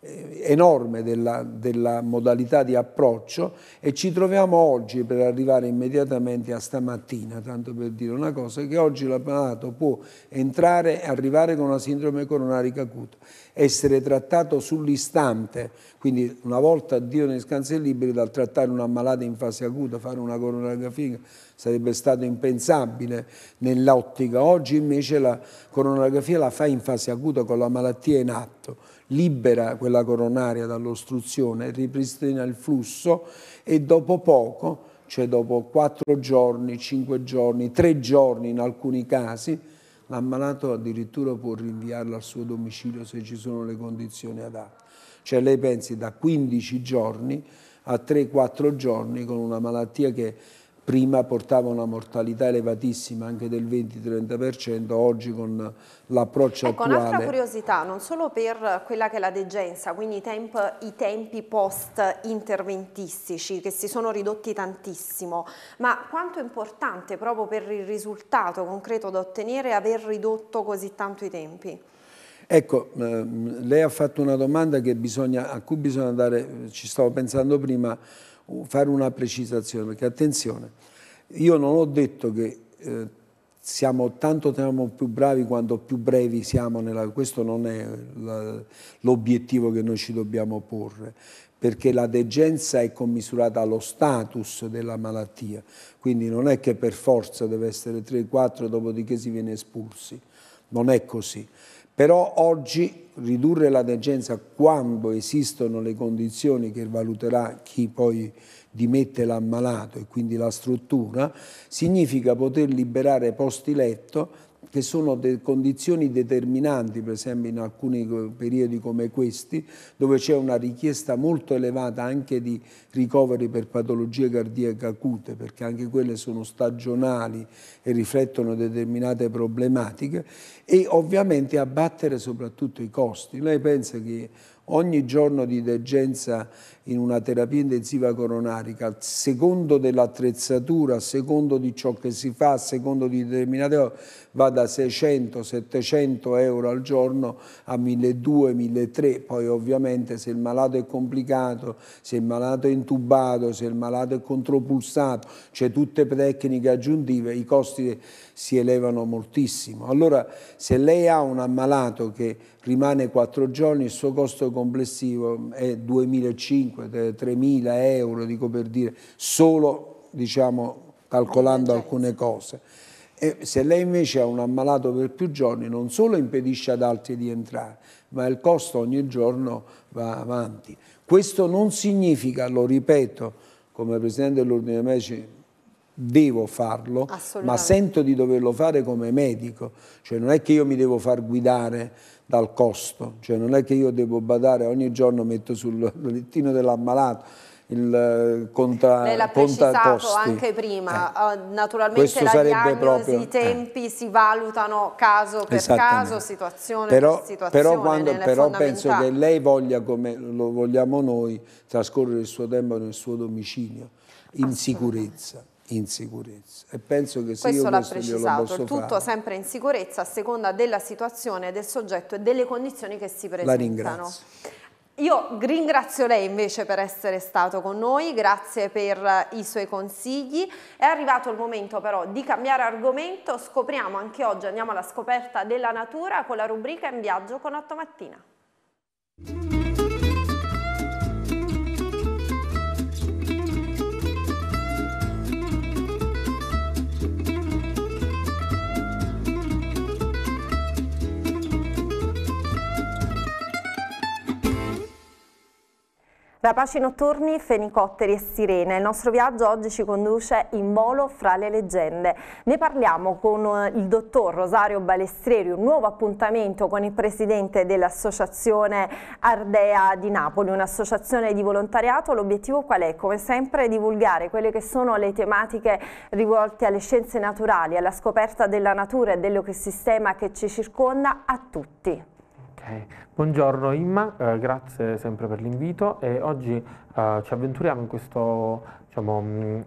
eh, enorme della, della, modalità di approccio e ci troviamo oggi per arrivare immediatamente a stamattina, tanto per dire una cosa, che oggi l'apparato può entrare e arrivare con una sindrome coronarica acuta, essere trattato sull'istante, quindi una volta Dio nei scansi liberi dal trattare un ammalato in fase acuta, fare una coronarografia sarebbe stato impensabile nell'ottica, oggi invece la coronarografia la fa in fase acuta con la malattia in atto libera quella coronaria dall'ostruzione, ripristina il flusso e dopo poco, cioè dopo quattro giorni, cinque giorni, tre giorni in alcuni casi, l'ammalato addirittura può rinviarla al suo domicilio se ci sono le condizioni adatte. Cioè lei pensi da 15 giorni a 3-4 giorni con una malattia che prima portava una mortalità elevatissima anche del 20-30%, oggi con l'approccio ecco, attuale... Ecco, un'altra
curiosità, non solo per quella che è la degenza, quindi i, temp, i tempi post-interventistici che si sono ridotti tantissimo, ma quanto è importante proprio per il risultato concreto da ottenere aver ridotto così tanto i tempi?
Ecco, ehm, lei ha fatto una domanda bisogna, a cui bisogna andare, ci stavo pensando prima, fare una precisazione, perché attenzione, io non ho detto che eh, siamo tanto siamo più bravi quanto più brevi siamo, nella, questo non è l'obiettivo che noi ci dobbiamo porre, perché la degenza è commisurata allo status della malattia, quindi non è che per forza deve essere 3-4 dopodiché si viene espulsi, non è così. Però oggi ridurre la degenza quando esistono le condizioni che valuterà chi poi dimette l'ammalato e quindi la struttura, significa poter liberare posti letto che sono de condizioni determinanti, per esempio in alcuni eh, periodi come questi, dove c'è una richiesta molto elevata anche di ricoveri per patologie cardiache acute, perché anche quelle sono stagionali e riflettono determinate problematiche, e ovviamente abbattere soprattutto i costi. Lei pensa che ogni giorno di degenza in una terapia intensiva coronarica, a secondo dell'attrezzatura, a secondo di ciò che si fa, a secondo di determinate cose, va da 600-700 euro al giorno a 1.200-1.300, poi ovviamente se il malato è complicato, se il malato è intubato, se il malato è contropulsato, c'è cioè tutte tecniche aggiuntive, i costi si elevano moltissimo. Allora se lei ha un ammalato che rimane 4 giorni, il suo costo complessivo è 2.500-3.000 euro, dico per dire, solo diciamo, calcolando alcune cose. E se lei invece ha un ammalato per più giorni, non solo impedisce ad altri di entrare, ma il costo ogni giorno va avanti. Questo non significa, lo ripeto, come Presidente dell'Ordine dei Medici devo farlo, ma sento di doverlo fare come medico. Cioè non è che io mi devo far guidare dal costo, cioè non è che io devo badare ogni giorno metto sul lettino dell'ammalato il eh, conta, Lei l'ha precisato costi. anche prima,
eh. eh naturalmente la diagnosi, proprio, i eh. tempi eh. si valutano caso per caso, situazione però, per situazione. Però, quando, però penso che
lei voglia, come lo vogliamo noi, trascorrere il suo tempo nel suo domicilio, in sicurezza in sicurezza e penso che se questo l'ha precisato, tutto fare.
sempre in sicurezza a seconda della situazione del soggetto e delle condizioni che si presentano. La ringrazio. Io ringrazio lei invece per essere stato con noi, grazie per eh, i suoi consigli. È arrivato il momento però di cambiare argomento, scopriamo anche oggi, andiamo alla scoperta della natura con la rubrica In viaggio con 8 mattina. Rapaci notturni, fenicotteri e sirene. Il nostro viaggio oggi ci conduce in volo fra le leggende. Ne parliamo con eh, il dottor Rosario Balestrieri, un nuovo appuntamento con il presidente dell'associazione Ardea di Napoli, un'associazione di volontariato. L'obiettivo qual è? Come sempre divulgare quelle che sono le tematiche rivolte alle scienze naturali, alla scoperta della natura e dell'ecosistema che ci circonda a tutti.
Okay. Buongiorno Imma, eh, grazie sempre per l'invito e oggi eh, ci avventuriamo in, questo, diciamo, mm,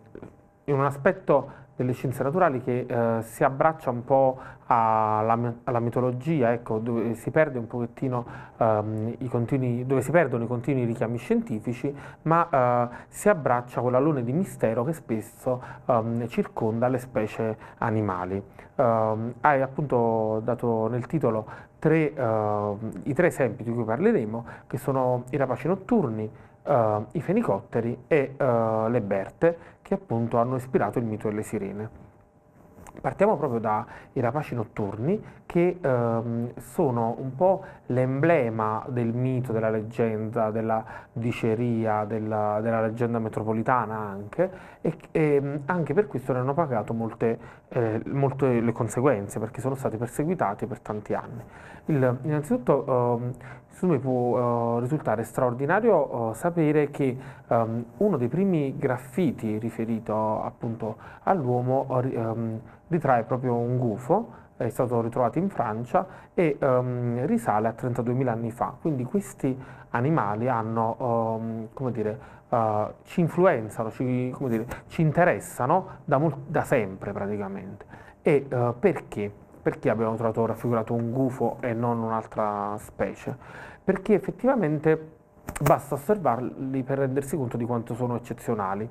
in un aspetto delle scienze naturali che eh, si abbraccia un po' alla, alla mitologia, ecco, dove si, ehm, continui, dove si perdono i continui richiami scientifici, ma eh, si abbraccia quella luna di mistero che spesso ehm, circonda le specie animali. Eh, hai appunto dato nel titolo tre, uh, i tre esempi di cui parleremo, che sono i rapaci notturni, uh, i fenicotteri e uh, le berte, che appunto hanno ispirato il mito delle sirene. Partiamo proprio dai rapaci notturni che ehm, sono un po' l'emblema del mito, della leggenda, della diceria, della, della leggenda metropolitana anche e, e, ehm, anche per questo ne hanno pagato molte, eh, molte, le conseguenze perché sono stati perseguitati per tanti anni. Il, innanzitutto ehm, su me può eh, risultare straordinario eh, sapere che ehm, uno dei primi graffiti riferito appunto all'uomo ehm, ritrae proprio un gufo, è stato ritrovato in Francia e um, risale a 32.000 anni fa. Quindi questi animali hanno, um, come dire, uh, ci influenzano, ci, come dire, ci interessano da, da sempre praticamente. E uh, perché? Perché abbiamo trovato raffigurato un gufo e non un'altra specie? Perché effettivamente basta osservarli per rendersi conto di quanto sono eccezionali.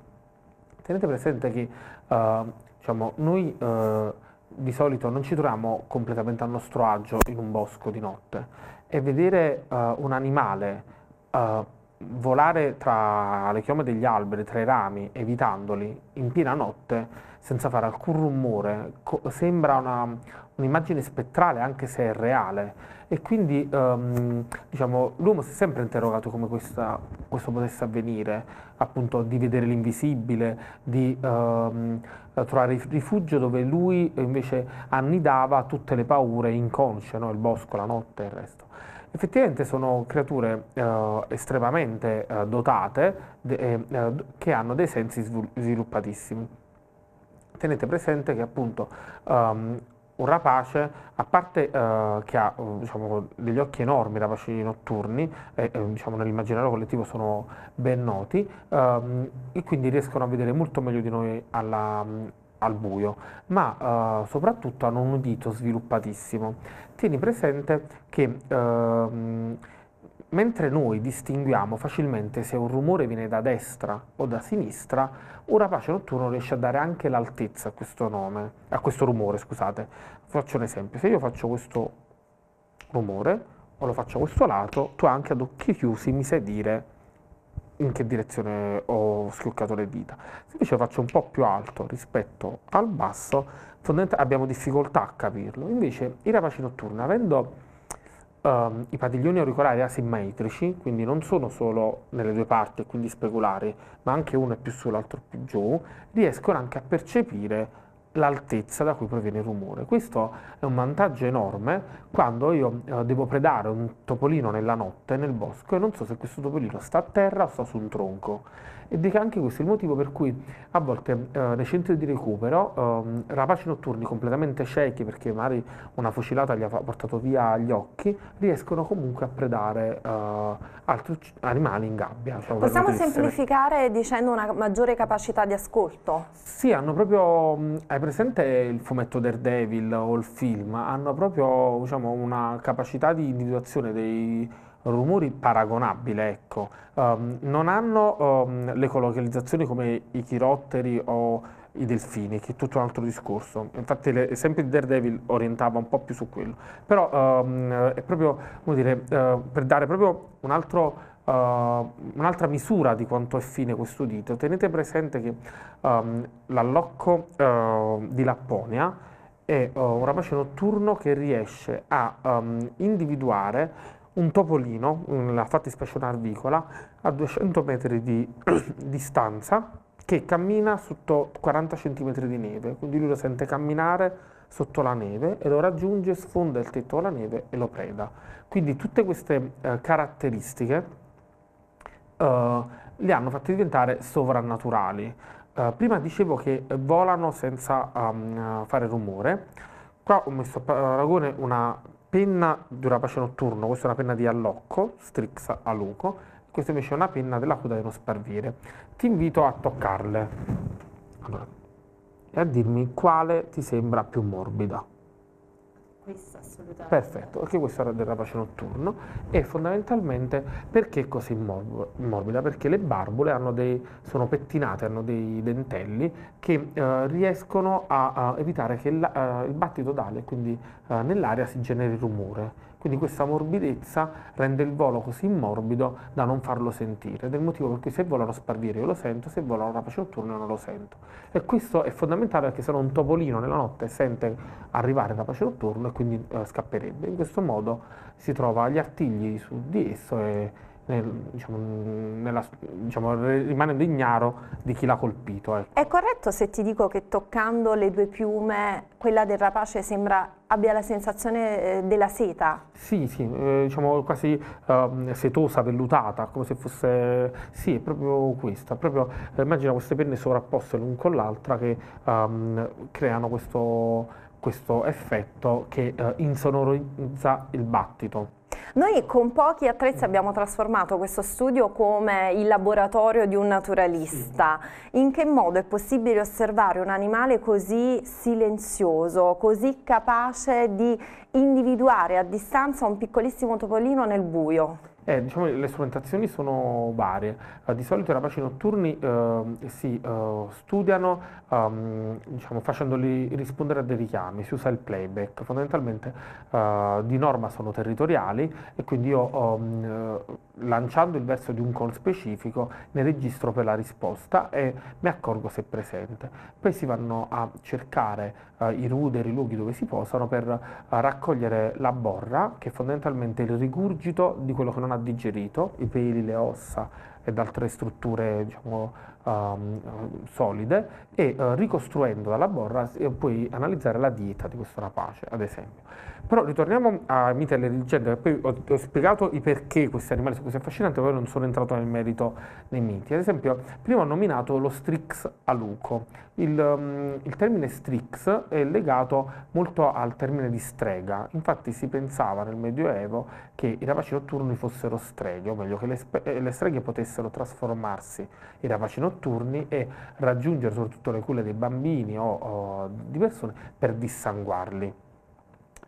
Tenete presente che ehm, Diciamo, noi eh, di solito non ci troviamo completamente a nostro agio in un bosco di notte e vedere eh, un animale eh, volare tra le chiome degli alberi, tra i rami, evitandoli in piena notte, senza fare alcun rumore, sembra una, un'immagine spettrale anche se è reale e quindi um, diciamo, l'uomo si è sempre interrogato come questa, questo potesse avvenire, appunto di vedere l'invisibile, di um, trovare rifugio dove lui invece annidava tutte le paure inconsce, no? il bosco, la notte e il resto. Effettivamente sono creature uh, estremamente uh, dotate de, uh, che hanno dei sensi sviluppatissimi. Tenete presente che appunto um, un rapace, a parte eh, che ha mm, diciamo, degli occhi enormi, rapaci notturni, e, eh, diciamo, nell'immaginario collettivo sono ben noti, ehm, e quindi riescono a vedere molto meglio di noi alla, mm, al buio, ma eh, soprattutto hanno un udito sviluppatissimo. Tieni presente che... Ehm, Mentre noi distinguiamo facilmente se un rumore viene da destra o da sinistra, un rapace notturno riesce a dare anche l'altezza a questo, nome, a questo rumore, scusate. Faccio un esempio, se io faccio questo rumore o lo faccio a questo lato, tu anche ad occhi chiusi mi sai dire in che direzione ho schioccato le dita. Se invece lo faccio un po' più alto rispetto al basso, abbiamo difficoltà a capirlo. Invece i rapaci notturni, avendo um, i padiglioni auricolari asimmetrici, quindi non sono solo nelle due parti, quindi speculari, ma anche uno è più su, l'altro più giù, riescono anche a percepire l'altezza da cui proviene il rumore. Questo è un vantaggio enorme quando io eh, devo predare un topolino nella notte nel bosco e non so se questo topolino sta a terra o sta su un tronco. E dica anche questo il motivo per cui a volte eh, nei centri di recupero eh, rapaci notturni completamente ciechi perché magari una fucilata gli ha portato via gli occhi riescono comunque a predare eh, altri animali in gabbia. Cioè Possiamo semplificare
dicendo una maggiore capacità di ascolto?
Sì, hanno proprio... Mh, mm, presente il fumetto Daredevil o il film, hanno proprio diciamo, una capacità di individuazione dei rumori paragonabile, ecco. Um, non hanno um, le colocalizzazioni come i chirotteri o i delfini, che è tutto un altro discorso. Infatti l'esempio di Daredevil orientava un po' più su quello. Però um, è proprio, come dire, uh, per dare proprio un altro uh, un'altra misura di quanto è fine questo dito. Tenete presente che um, l'allocco uh, di Lapponia è uh, un rapace notturno che riesce a um, individuare un topolino, la fattispecie un'arvicola, a 200 metri di distanza che cammina sotto 40 cm di neve, quindi lui lo sente camminare sotto la neve e lo raggiunge, sfonda il tetto della neve e lo preda. Quindi tutte queste eh, caratteristiche eh, li hanno fatti diventare sovrannaturali. Eh, prima dicevo che volano senza um, fare rumore, qua ho messo a paragone una penna di un rapace notturno, questa è una penna di Allocco, Strix Aluco, questa invece è una penna della coda di uno sparviere. Ti invito a toccarle allora, e a dirmi quale ti sembra più morbida.
Questo assolutamente. Perfetto,
perché questo era del rapace notturno e fondamentalmente perché è così morbida? Perché le barbole dei, sono pettinate, hanno dei dentelli che eh, riescono a, a, evitare che la, uh, il battito d'ale, quindi uh, nell'aria si generi rumore quindi questa morbidezza rende il volo così morbido da non farlo sentire, ed è il motivo per cui se volo a sparviere io lo sento, se volo a notturna io non lo sento. E questo è fondamentale perché se no un topolino nella notte sente arrivare la pace notturna e quindi eh, scapperebbe. In questo modo si trova gli artigli su di esso e, nel, diciamo, nella, diciamo, rimanendo ignaro di chi l'ha colpito. Ecco.
È corretto se ti dico che toccando le due piume quella del rapace sembra abbia la sensazione eh, della seta?
Sì, sì, eh, diciamo quasi eh, setosa, vellutata, come se fosse... Sì, è proprio questa, proprio, eh, immagina queste penne sovrapposte l'un con l'altra che ehm, creano questo, questo effetto che eh, insonorizza il battito.
Noi con pochi attrezzi mm. abbiamo trasformato questo studio come il laboratorio di un naturalista. Mm. In che modo è possibile osservare un animale così silenzioso, così capace di individuare a distanza un piccolissimo topolino nel buio?
Eh, diciamo, le strumentazioni sono varie. Eh, di solito i rapaci notturni ehm, eh, si studiano ehm, diciamo, facendoli rispondere a dei richiami, si usa il playback. Fondamentalmente eh, di norma sono territoriali e quindi io ehm, eh, lanciando il verso di un call specifico ne registro per la risposta e mi accorgo se è presente. Poi si vanno a cercare eh, i ruderi, i luoghi dove si posano per eh, raccogliere la borra, che è fondamentalmente il rigurgito di quello che non ha digerito, i peli, le ossa ed altre strutture diciamo, um, solide e uh, eh, ricostruendo dalla borra poi analizzare la dieta di questo rapace, ad esempio. Però ritorniamo a mito e alle leggende, poi ho, ho, spiegato i perché questi animali sono così affascinanti, poi non sono entrato nel merito dei miti. Ad esempio, prima ho nominato lo strix aluco. Il, mm, il termine strix è legato molto al termine di strega, infatti si pensava nel Medioevo che i rapaci notturni fossero streghe, o meglio che le, spe- eh, le streghe potessero trasformarsi in rapaci notturni e raggiungere soprattutto le culle dei bambini o, o di persone per dissanguarli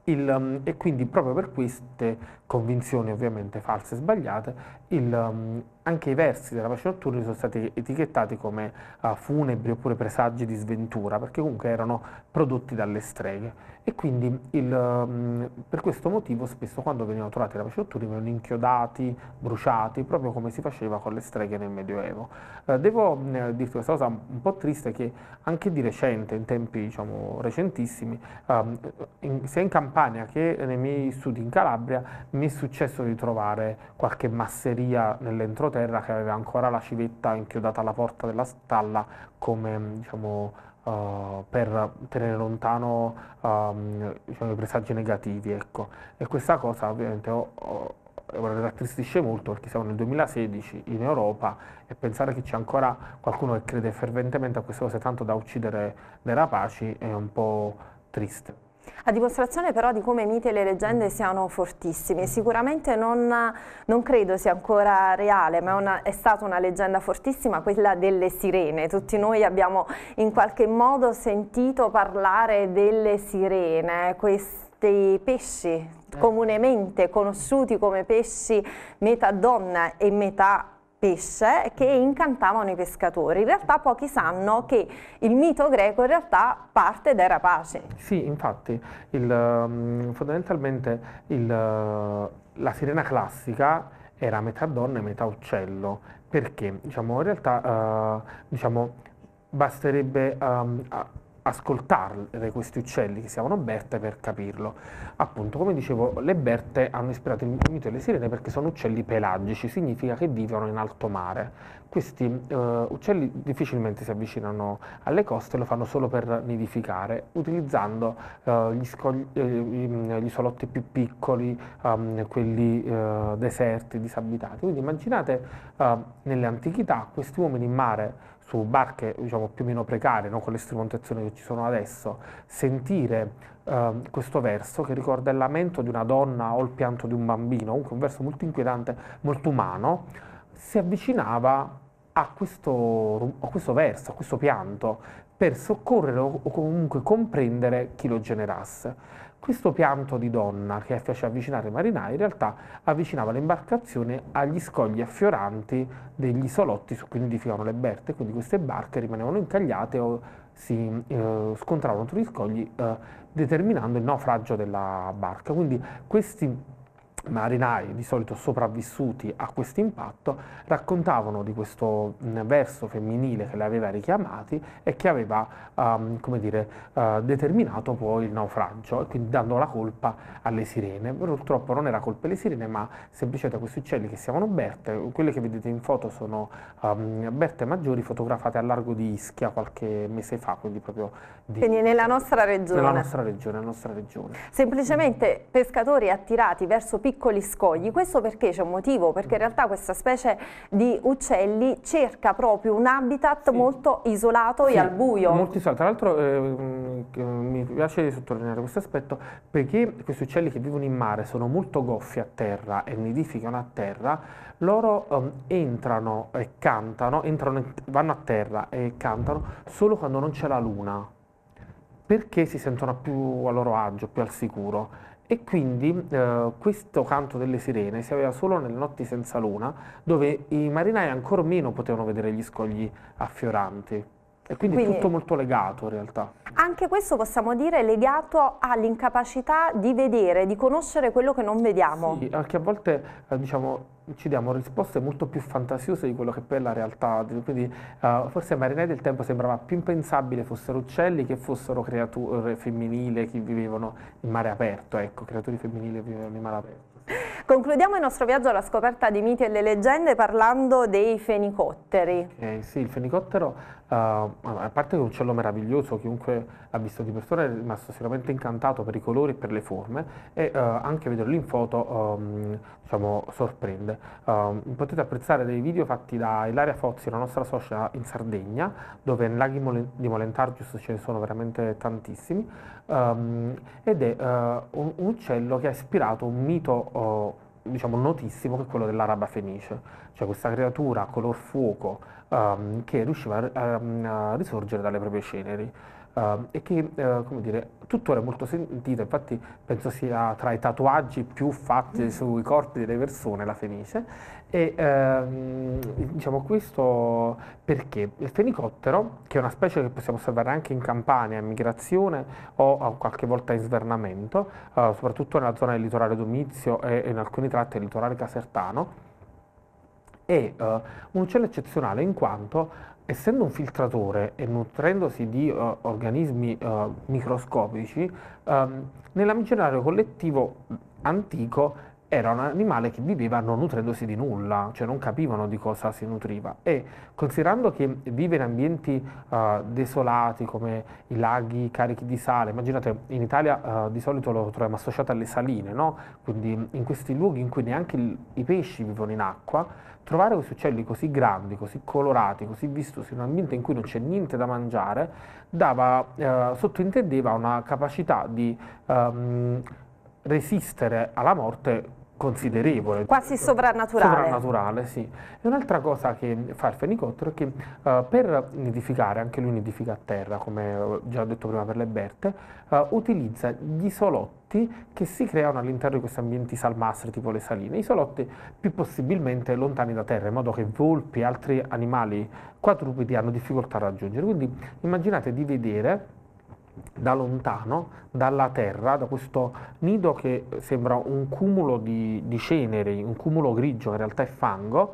il, um, e quindi proprio per queste convinzioni ovviamente false e sbagliate, il, um, anche i versi della pace notturna sono stati etichettati come uh, funebri oppure presagi di sventura, perché comunque erano prodotti dalle streghe. E quindi il, mm, per questo motivo spesso quando venivano trovati i rapaciottori venivano inchiodati, bruciati, proprio come si faceva con le streghe nel Medioevo. Eh, devo eh, dirti questa cosa un po' triste che anche di recente, in tempi diciamo, recentissimi, eh, in, sia in Campania che nei miei studi in Calabria mi è successo di trovare qualche masseria nell'entroterra che aveva ancora la civetta inchiodata alla porta della stalla come mm, diciamo, uh, per tenere lontano um, diciamo, i presagi negativi. Ecco. E questa cosa ovviamente ho, ho, rattristisce molto perché siamo nel 2016 in Europa e pensare che c'è ancora qualcuno che crede ferventemente a queste cose tanto da uccidere dei rapaci è un po' triste.
A dimostrazione però di come i miti e le leggende mm. siano fortissimi, sicuramente non, non credo sia ancora reale, ma è, una, è, stata una leggenda fortissima quella delle sirene. Tutti noi abbiamo in qualche modo sentito parlare delle sirene, questi pesci eh. comunemente conosciuti come pesci metà donna e metà pesce che incantavano i pescatori. In realtà pochi sanno che il mito greco in realtà parte dai rapaci.
Sì, infatti, il, mm, fondamentalmente il, eh, la sirena classica era metà donna e metà uccello, perché diciamo, in realtà eh, diciamo, basterebbe... Um, a, ascoltare questi uccelli che si chiamano Berte per capirlo. Appunto, come dicevo, le Berte hanno ispirato il mito delle sirene perché sono uccelli pelagici, significa che vivono in alto mare. Questi eh, uccelli difficilmente si avvicinano alle coste, lo fanno solo per nidificare, utilizzando eh, gli, scogli, eh, gli, isolotti più piccoli, ehm, quelli eh, deserti, disabitati. Quindi immaginate eh, nelle antichità questi uomini in mare su barche diciamo, più o meno precarie, no? con le strimontazioni che ci sono adesso, sentire eh, questo verso che ricorda il lamento di una donna o il pianto di un bambino, comunque un verso molto inquietante, molto umano, si avvicinava a questo, a questo verso, a questo pianto, per soccorrere o comunque comprendere chi lo generasse. Questo pianto di donna che fece avvicinare i marinai in realtà avvicinava l'imbarcazione agli scogli affioranti degli isolotti su cui nidificavano le berte, quindi queste barche rimanevano incagliate o si eh, scontravano tra gli scogli eh, determinando il naufragio della barca. Quindi questi marinai di solito sopravvissuti a questo impatto raccontavano di questo mm, verso femminile che le aveva richiamati e che aveva um, come dire, uh, determinato poi il naufragio e quindi dando la colpa alle sirene. Purtroppo non era colpa delle sirene ma semplicemente questi uccelli che si chiamano Berte, quelle che vedete in foto sono um, ehm, Berte maggiori fotografate a largo di Ischia qualche mese fa, quindi proprio di,
Quindi nella nostra regione. Nella nostra
regione, nostra
regione.
Semplicemente pescatori attirati verso piccoli scogli, questo perché c'è un motivo, perché in realtà questa specie di uccelli cerca proprio un habitat sì. molto isolato sì, e al buio. Molto
tra l'altro eh, mi piace sottolineare questo aspetto perché questi uccelli che vivono in mare sono molto goffi a terra e nidificano a terra, loro um, entrano e cantano, entrano, vanno a terra e cantano solo quando non c'è la luna perché si sentono più a loro agio, più al sicuro. E quindi eh, questo canto delle sirene si aveva solo nelle notti senza luna, dove i marinai ancora meno potevano vedere gli scogli affioranti. E quindi, quindi, è tutto molto legato in realtà.
Anche questo possiamo dire legato all'incapacità di vedere, di conoscere quello che non vediamo.
Sì, anche a volte eh, diciamo, ci diamo risposte molto più fantasiose di quello che poi è la realtà. Quindi uh, forse ai marinai del tempo sembrava più impensabile fossero uccelli che fossero creature femminili che vivevano in mare aperto, ecco, creature femminili che vivevano in mare aperto.
Concludiamo il nostro viaggio alla scoperta di miti e le leggende parlando dei fenicotteri.
Eh, sì, il fenicottero Uh, a parte che è un uccello meraviglioso, chiunque l'ha visto di persona è rimasto sicuramente incantato per i colori e per le forme e uh, anche vederlo in foto um, diciamo, sorprende. Uh, potete apprezzare dei video fatti da Ilaria Fozzi, la nostra socia in Sardegna, dove in laghi Molen di Molentargius ce ne sono veramente tantissimi, um, ed è eh, un, un, uccello che ha ispirato un mito diciamo, notissimo che è quello dell'araba fenice, cioè questa creatura color fuoco um, che riusciva a, ehm, a, risorgere dalle proprie ceneri. Uh, e che, uh, come dire, tuttora è molto sentita, infatti penso sia tra i tatuaggi più fatti mm. sui corpi delle persone la fenice. E uh, diciamo questo perché il fenicottero, che è una specie che possiamo osservare anche in campagna, in migrazione o qualche volta in svernamento, eh, soprattutto nella zona del litorale domizio e in alcuni tratti del litorale casertano, è uh, eh, un uccello eccezionale in quanto essendo un filtratore e nutrendosi di uh, organismi uh, microscopici, um, ehm, nell'immaginario collettivo antico era un animale che viveva non nutrendosi di nulla, cioè non capivano di cosa si nutriva e considerando che vive in ambienti uh, desolati come i laghi carichi di sale, immaginate in Italia uh, di solito lo troviamo associato alle saline, no? quindi in questi luoghi in cui neanche il, i pesci vivono in acqua, trovare questi uccelli così grandi, così colorati, così vistosi in un ambiente in cui non c'è niente da mangiare, dava, eh, sottointendeva una capacità di ehm, resistere alla morte considerevole. Quasi sovrannaturale. Sovrannaturale, sì. E un'altra cosa che fa il fenicottero è che uh, per nidificare, anche lui nidifica a terra, come ho già detto prima per le berte, uh, utilizza gli isolotti che si creano all'interno di questi ambienti salmastri, tipo le saline, isolotti più possibilmente lontani da terra, in modo che volpi e altri animali quadrupedi hanno difficoltà a raggiungere. Quindi immaginate di vedere da lontano, dalla terra, da questo nido che sembra un cumulo di, di ceneri, un cumulo grigio, in realtà è fango,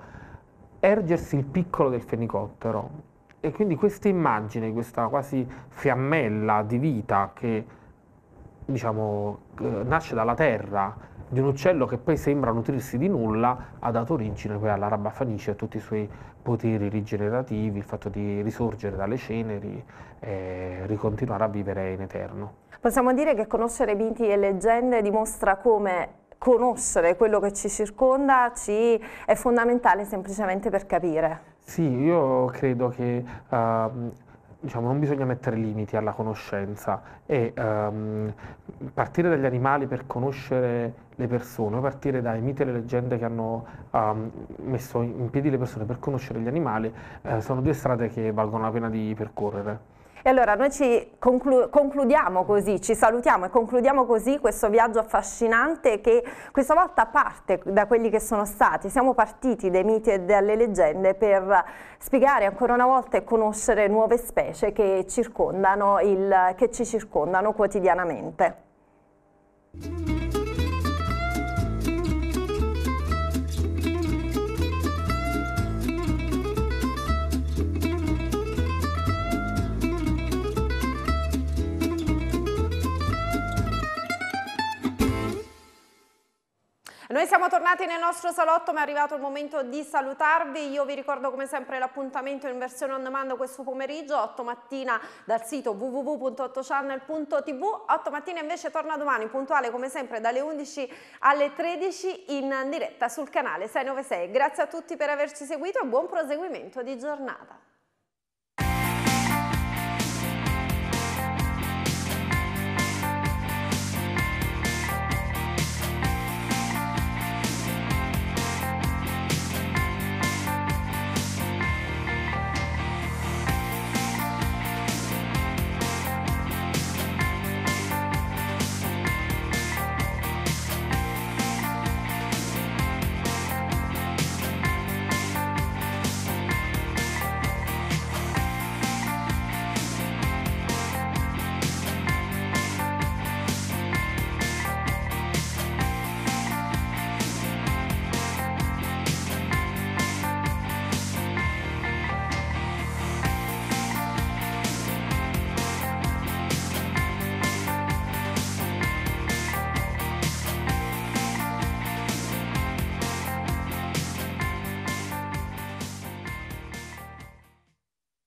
ergersi il piccolo del fenicottero. E quindi questa immagine, questa quasi fiammella di vita che diciamo, eh, nasce dalla terra, di un uccello che poi sembra nutrirsi di nulla, ha dato origine poi alla raba Fanice e a tutti i suoi poteri rigenerativi, il fatto di risorgere dalle ceneri e ricontinuare a vivere in eterno.
Possiamo dire che conoscere miti e leggende dimostra come conoscere quello che ci circonda ci è fondamentale semplicemente per capire.
Sì, io credo che uh, diciamo, non bisogna mettere limiti alla conoscenza e um, partire dagli animali per conoscere le persone, partire dai miti e le leggende che hanno um, messo in piedi le persone per conoscere gli animali, eh, sono due strade che valgono la pena di percorrere.
E allora noi ci conclu concludiamo così, ci salutiamo e concludiamo così questo viaggio affascinante che questa volta parte da quelli che sono stati. Siamo partiti dai miti e dalle leggende per spiegare ancora una volta e conoscere nuove specie che, circondano il, che ci circondano quotidianamente. Noi siamo tornati nel nostro salotto, ma è arrivato il momento di salutarvi. Io vi ricordo come sempre l'appuntamento in versione on demand questo pomeriggio, 8 mattina dal sito www.8channel.tv. 8 mattina invece torna domani puntuale come sempre dalle 11 alle 13 in diretta sul canale 696. Grazie a tutti per averci seguito e buon proseguimento di giornata.